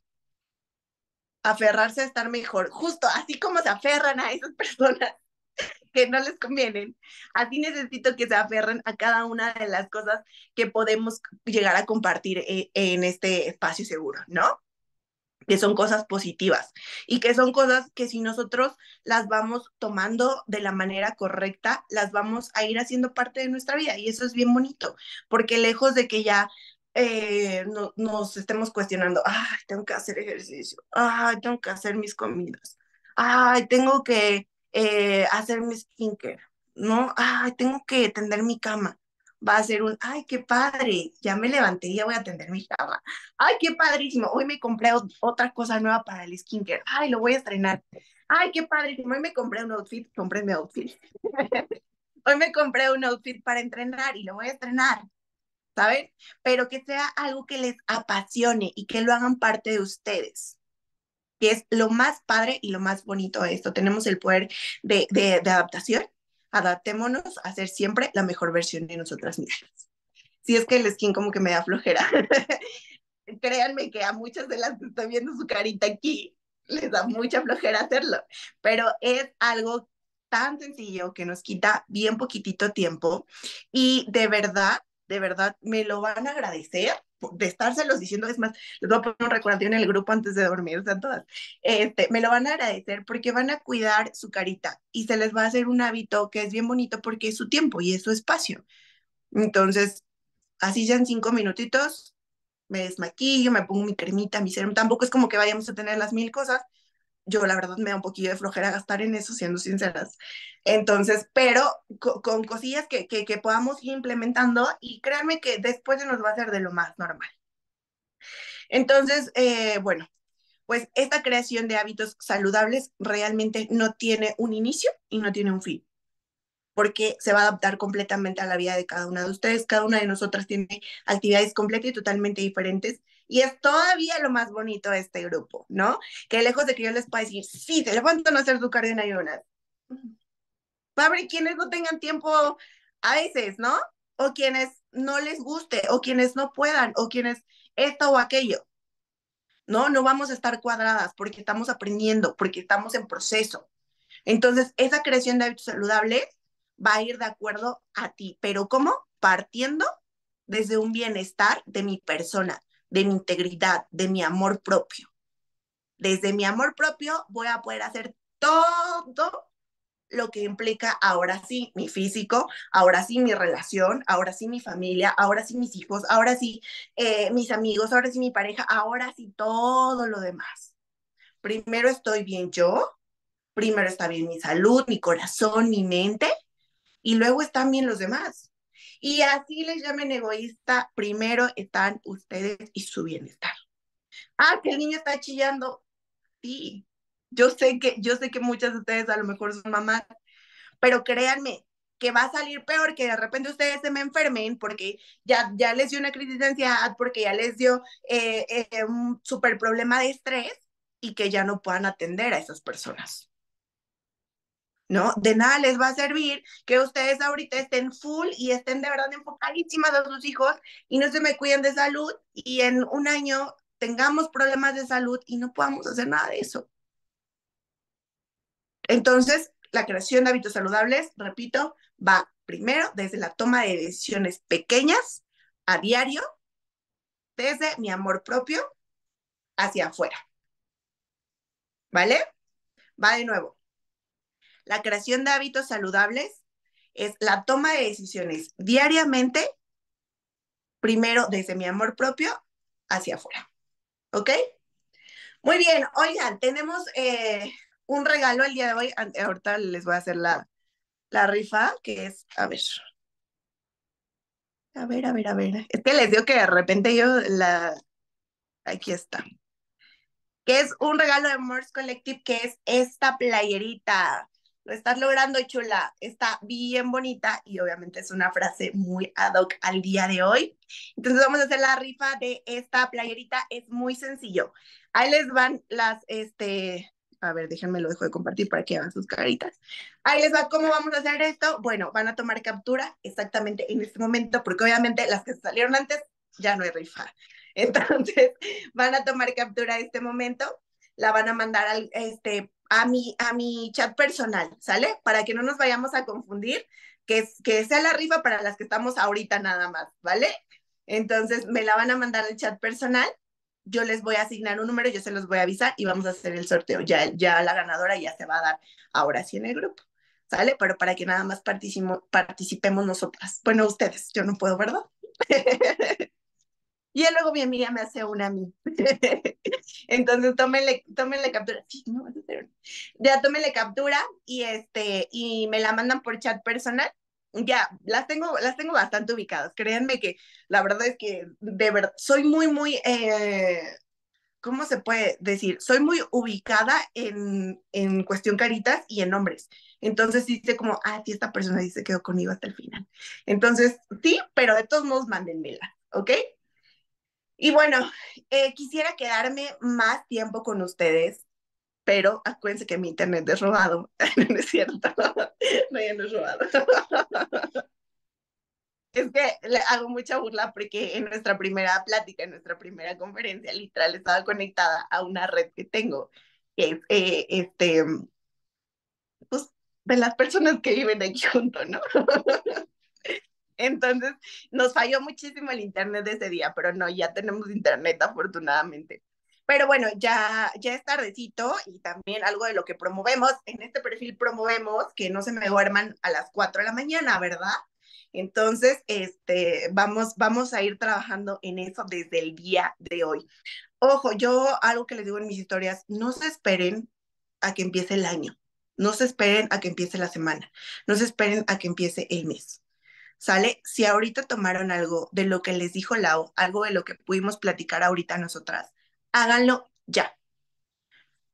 Aferrarse a estar mejor, justo así como se aferran a esas personas que no les convienen. Así necesito que se aferren a cada una de las cosas que podemos llegar a compartir eh, en este espacio seguro, ¿no? que son cosas positivas y que son cosas que si nosotros las vamos tomando de la manera correcta, las vamos a ir haciendo parte de nuestra vida y eso es bien bonito, porque lejos de que ya eh, nos estemos cuestionando, ay, tengo que hacer ejercicio, ay, tengo que hacer mis comidas, ay, tengo que eh, hacer mi skincare, ¿no? Ay, tengo que tender mi cama va a ser un, ay, qué padre, ya me levanté, ya voy a atender mi cama. Ay, qué padrísimo, hoy me compré otra cosa nueva para el skincare. Ay, lo voy a estrenar. Ay, qué padrísimo, hoy me compré un outfit, compré mi outfit. hoy me compré un outfit para entrenar y lo voy a estrenar. ¿Saben? Pero que sea algo que les apasione y que lo hagan parte de ustedes que es lo más padre y lo más bonito de esto. Tenemos el poder de, de adaptación, adaptémonos a ser siempre la mejor versión de nosotras mismas. Si es que el skin como que me da flojera. Créanme que a muchas de las que están viendo su carita aquí les da mucha flojera hacerlo, pero es algo tan sencillo que nos quita bien poquitito tiempo y de verdad, de verdad me lo van a agradecer de estárselos diciendo, es más, les voy a poner un recordatorio en el grupo antes de dormir, o sea, todas, este, me lo van a agradecer porque van a cuidar su carita y se les va a hacer un hábito que es bien bonito porque es su tiempo y es su espacio. Entonces, así sean cinco minutitos, me desmaquillo, me pongo mi cremita, mi serum, tampoco es como que vayamos a tener las mil cosas, yo la verdad me da un poquillo de flojera gastar en eso, siendo sinceras. Entonces, pero con cosillas que, que, podamos ir implementando y créanme que después nos va a hacer de lo más normal. Entonces, eh, bueno, pues esta creación de hábitos saludables realmente no tiene un inicio y no tiene un fin, porque se va a adaptar completamente a la vida de cada una de ustedes. Cada una de nosotras tiene actividades completas y totalmente diferentes y es todavía lo más bonito de este grupo, ¿no? Que lejos de que yo les pueda decir, sí, te levantan a hacer tu cardio en ayunas. Va quienes no tengan tiempo a veces, ¿no? O quienes no les guste, o quienes no puedan, o quienes esto o aquello. No, no vamos a estar cuadradas porque estamos aprendiendo, porque estamos en proceso. Entonces, esa creación de hábitos saludables va a ir de acuerdo a ti, pero ¿cómo? Partiendo desde un bienestar de mi persona, de mi integridad, de mi amor propio. Desde mi amor propio voy a poder hacer todo lo que implica ahora sí mi físico, ahora sí mi relación, ahora sí mi familia, ahora sí mis hijos, ahora sí eh, mis amigos, ahora sí mi pareja, ahora sí todo lo demás. Primero estoy bien yo, primero está bien mi salud, mi corazón, mi mente, y luego están bien los demás. Y así les llamen egoísta, primero están ustedes y su bienestar. Ah, que el niño está chillando. Sí, yo sé que, yo sé que muchas de ustedes a lo mejor son mamás, pero créanme que va a salir peor que de repente ustedes se me enfermen porque ya, ya les dio una crisis de ansiedad, porque ya les dio eh, eh, un súper problema de estrés y que ya no puedan atender a esas personas. ¿no? De nada les va a servir que ustedes ahorita estén full y estén de verdad enfocadísimas a sus hijos y no se me cuiden de salud y en un año tengamos problemas de salud y no podamos hacer nada de eso. Entonces, la creación de hábitos saludables, repito, va primero desde la toma de decisiones pequeñas a diario, desde mi amor propio hacia afuera. ¿Vale? Va de nuevo la creación de hábitos saludables es la toma de decisiones diariamente, primero desde mi amor propio hacia afuera. ¿Ok? Muy bien, oigan, tenemos eh, un regalo el día de hoy. Ahorita les voy a hacer la, la rifa, que es, a ver. A ver, a ver, a ver. Es que les digo que de repente yo la... Aquí está. Que es un regalo de Morse Collective, que es esta playerita lo estás logrando chula, está bien bonita y obviamente es una frase muy ad hoc al día de hoy. Entonces vamos a hacer la rifa de esta playerita, es muy sencillo. Ahí les van las, este, a ver, déjenme lo dejo de compartir para que hagan sus caritas. Ahí les va cómo vamos a hacer esto. Bueno, van a tomar captura exactamente en este momento, porque obviamente las que salieron antes ya no hay rifa. Entonces, van a tomar captura este momento, la van a mandar al, este, a mi, a mi chat personal, ¿sale? Para que no nos vayamos a confundir, que, es, que sea la rifa para las que estamos ahorita nada más, ¿vale? Entonces me la van a mandar al chat personal, yo les voy a asignar un número, yo se los voy a avisar y vamos a hacer el sorteo. Ya, ya la ganadora ya se va a dar ahora sí en el grupo, ¿sale? Pero para que nada más participemos nosotras. Bueno, ustedes, yo no puedo, ¿verdad? Y ya luego mi amiga me hace una a mí. Entonces, tómenle, captura. ya tómenle captura y, este, y me la mandan por chat personal. Ya, las tengo, las tengo bastante ubicadas. Créanme que la verdad es que de verdad soy muy, muy, eh, ¿cómo se puede decir? Soy muy ubicada en, en cuestión caritas y en nombres. Entonces dice como, ah, sí, esta persona se quedó conmigo hasta el final. Entonces, sí, pero de todos modos, mándenmela, ¿ok? Y bueno, eh, quisiera quedarme más tiempo con ustedes, pero acuérdense que mi internet es robado. no es cierto. no, ya no robado. es que le hago mucha burla porque en nuestra primera plática, en nuestra primera conferencia, literal, estaba conectada a una red que tengo, que es eh, este, pues, de las personas que viven aquí junto, ¿no? Entonces, nos falló muchísimo el internet de ese día, pero no, ya tenemos internet afortunadamente. Pero bueno, ya, ya es tardecito y también algo de lo que promovemos, en este perfil promovemos que no se me duerman a las 4 de la mañana, ¿verdad? Entonces, este, vamos, vamos a ir trabajando en eso desde el día de hoy. Ojo, yo algo que les digo en mis historias, no se esperen a que empiece el año, no se esperen a que empiece la semana, no se esperen a que empiece el mes ¿sale? Si ahorita tomaron algo de lo que les dijo Lau, algo de lo que pudimos platicar ahorita nosotras, háganlo ya.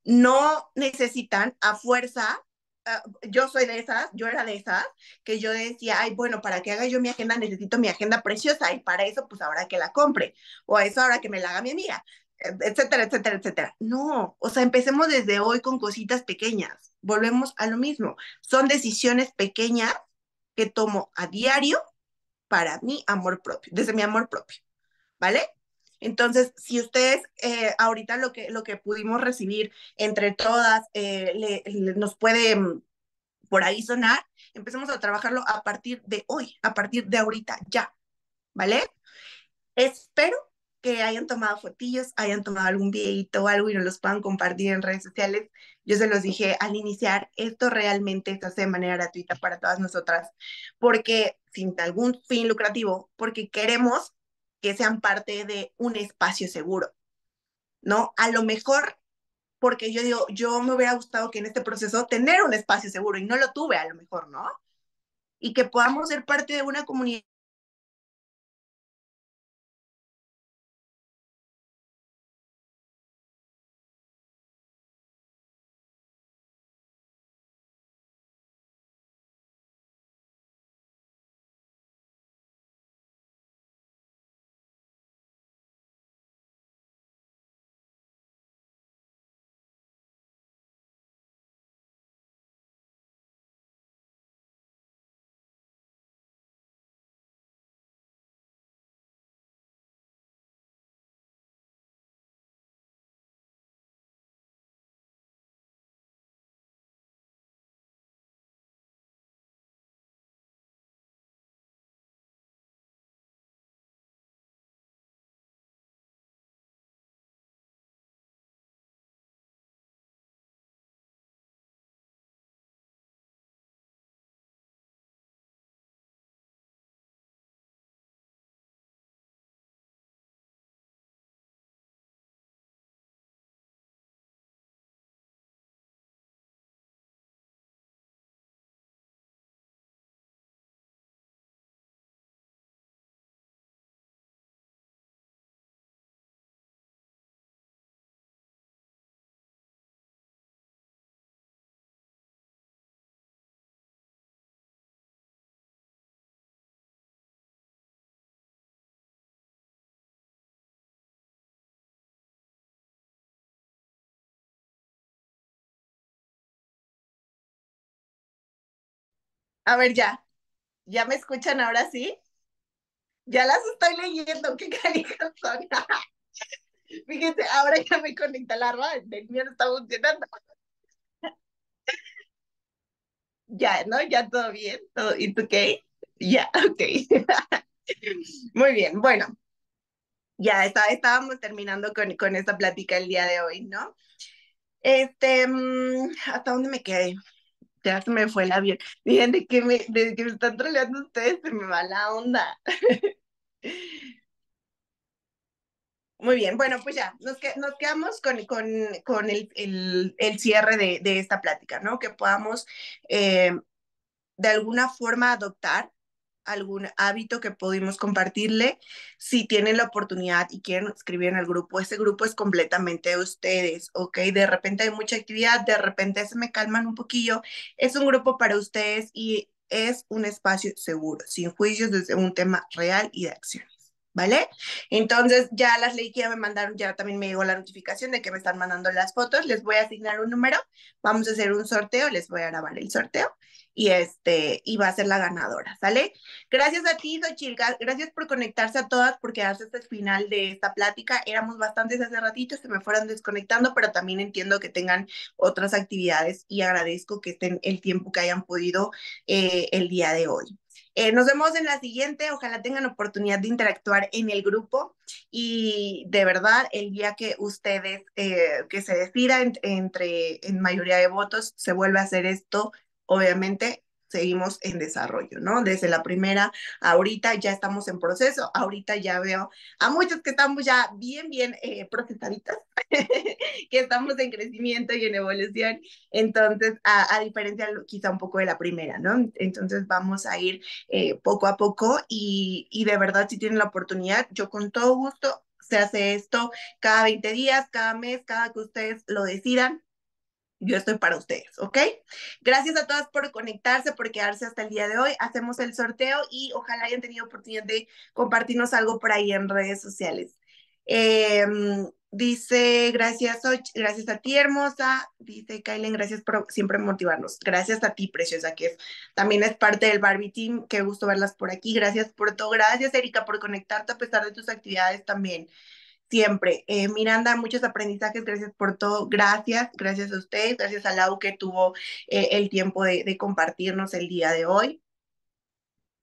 No necesitan a fuerza ah, yo soy de esas, yo era de esas, que yo decía, ay, bueno, para que haga yo mi agenda necesito mi agenda preciosa y para eso pues ahora que la compre o a eso ahora que me la haga mi amiga, eh, etcétera, etcétera, etcétera. No, o sea, empecemos desde hoy con cositas pequeñas, volvemos a lo mismo, son decisiones pequeñas tomo a diario para mi amor propio, desde mi amor propio, ¿vale? Entonces, si ustedes eh, ahorita lo que, lo que pudimos recibir entre todas eh, nos puede mm, por ahí sonar, empecemos a trabajarlo a partir de hoy, a partir de ahorita, ya, ¿vale? Espero que hayan tomado fotillos, hayan tomado algún videito o algo y no los puedan compartir en redes sociales. Yo se los dije al iniciar, esto realmente se hace de manera gratuita para todas nosotras, porque sin algún fin lucrativo, porque queremos que sean parte de un espacio seguro, ¿no? A lo mejor, porque yo digo, yo me hubiera gustado que en este proceso tener un espacio seguro y no lo tuve a lo mejor, ¿no? Y que podamos ser parte de una comunidad A ver, ya. ¿Ya me escuchan ahora sí? Ya las estoy leyendo, qué carijas son. Fíjense, ahora ya me conecta la arma, el mío no está funcionando. ya, ¿no? Ya todo bien, todo, ¿y tú qué? Ya, ok. Muy bien, bueno. Ya estábamos terminando con, con esta plática el día de hoy, ¿no? Este, mm, ¿hasta dónde me quedé? ya se me fue el avión. Miren, de que me, que me están troleando ustedes, se me va la onda. Muy bien, bueno, pues ya, nos, quedamos con, con, con el, el, el, cierre de, de, esta plática, ¿no? Que podamos eh, de alguna forma adoptar algún hábito que pudimos compartirle. Si tienen la oportunidad y quieren escribir en el grupo, ese grupo es completamente de ustedes, ¿ok? De repente hay mucha actividad, de repente se me calman un poquillo. Es un grupo para ustedes y es un espacio seguro, sin juicios, desde un tema real y de acción ¿vale? Entonces ya las leí que ya me mandaron, ya también me llegó la notificación de que me están mandando las fotos, les voy a asignar un número, vamos a hacer un sorteo, les voy a grabar el sorteo y este, va a ser la ganadora, ¿sale? Gracias a ti, Xochitl, gracias por conectarse a todas, porque hasta este el final de esta plática éramos bastantes hace ratitos se me fueron desconectando, pero también entiendo que tengan otras actividades y agradezco que estén el tiempo que hayan podido eh, el día de hoy. Eh, nos vemos en la siguiente. Ojalá tengan oportunidad de interactuar en el grupo y de verdad el día que ustedes, eh, que se decida entre en mayoría de votos, se vuelve a hacer esto, obviamente seguimos en desarrollo, ¿no? Desde la primera, ahorita ya estamos en proceso, ahorita ya veo a muchos que estamos ya bien, bien eh, procesaditas, que estamos en crecimiento y en evolución, entonces, a, diferencia quizá un poco de la primera, ¿no? Entonces vamos a ir eh, poco a poco y, y de verdad si tienen la oportunidad, yo con todo gusto se hace esto cada 20 días, cada mes, cada que ustedes lo decidan, yo estoy para ustedes, ¿ok? Gracias a todas por conectarse, por quedarse hasta el día de hoy. Hacemos el sorteo y ojalá hayan tenido oportunidad de compartirnos algo por ahí en redes sociales. Em, dice, gracias, gracias a ti, hermosa. Dice Kailen, gracias por siempre motivarnos. Gracias a ti, preciosa, que también es parte del Barbie Team. Qué gusto verlas por aquí. Gracias por todo. Gracias, Erika, por conectarte a pesar de tus actividades también siempre. Eh, Miranda, muchos aprendizajes, gracias por todo, gracias, gracias a usted, gracias a Lau que tuvo eh, el tiempo de, compartirnos el día de hoy.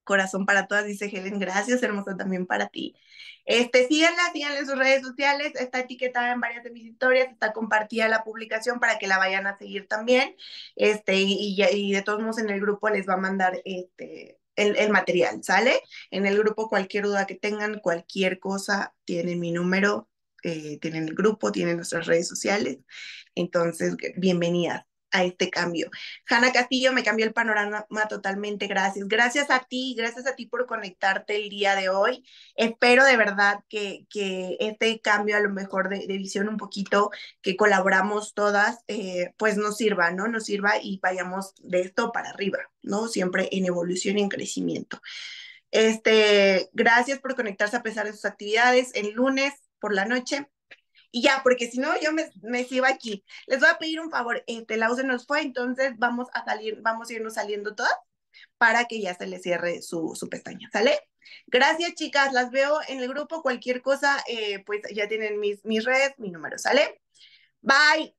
Corazón para todas, dice Helen, gracias, hermosa también para ti. Este, síganla, síganla en sus redes sociales, está etiquetada en varias de mis historias, está compartida la publicación para que la vayan a seguir también. Este, y, y de todos modos en el grupo les va a mandar este, el, material, ¿sale? En el grupo cualquier duda que tengan, cualquier cosa, tienen mi número, eh, tienen el grupo, tienen nuestras redes sociales. Entonces, bienvenidas a este cambio. Hanna Castillo me cambió el panorama totalmente, gracias. Gracias a ti, gracias a ti por conectarte el día de hoy. Espero de verdad que, que este cambio a lo mejor de, visión un poquito que colaboramos todas, eh, pues nos sirva, ¿no? Nos sirva y vayamos de esto para arriba, ¿no? Siempre en evolución y en crecimiento. Este, gracias por conectarse a pesar de sus actividades. El lunes por la noche y ya, porque si no, yo me, me sigo aquí. Les voy a pedir un favor, este, la se nos fue, entonces vamos a salir, vamos a irnos saliendo todas para que ya se les cierre su, su pestaña, ¿sale? Gracias, chicas, las veo en el grupo, cualquier cosa, eh, pues ya tienen mis, mis redes, mi número, ¿sale? Bye.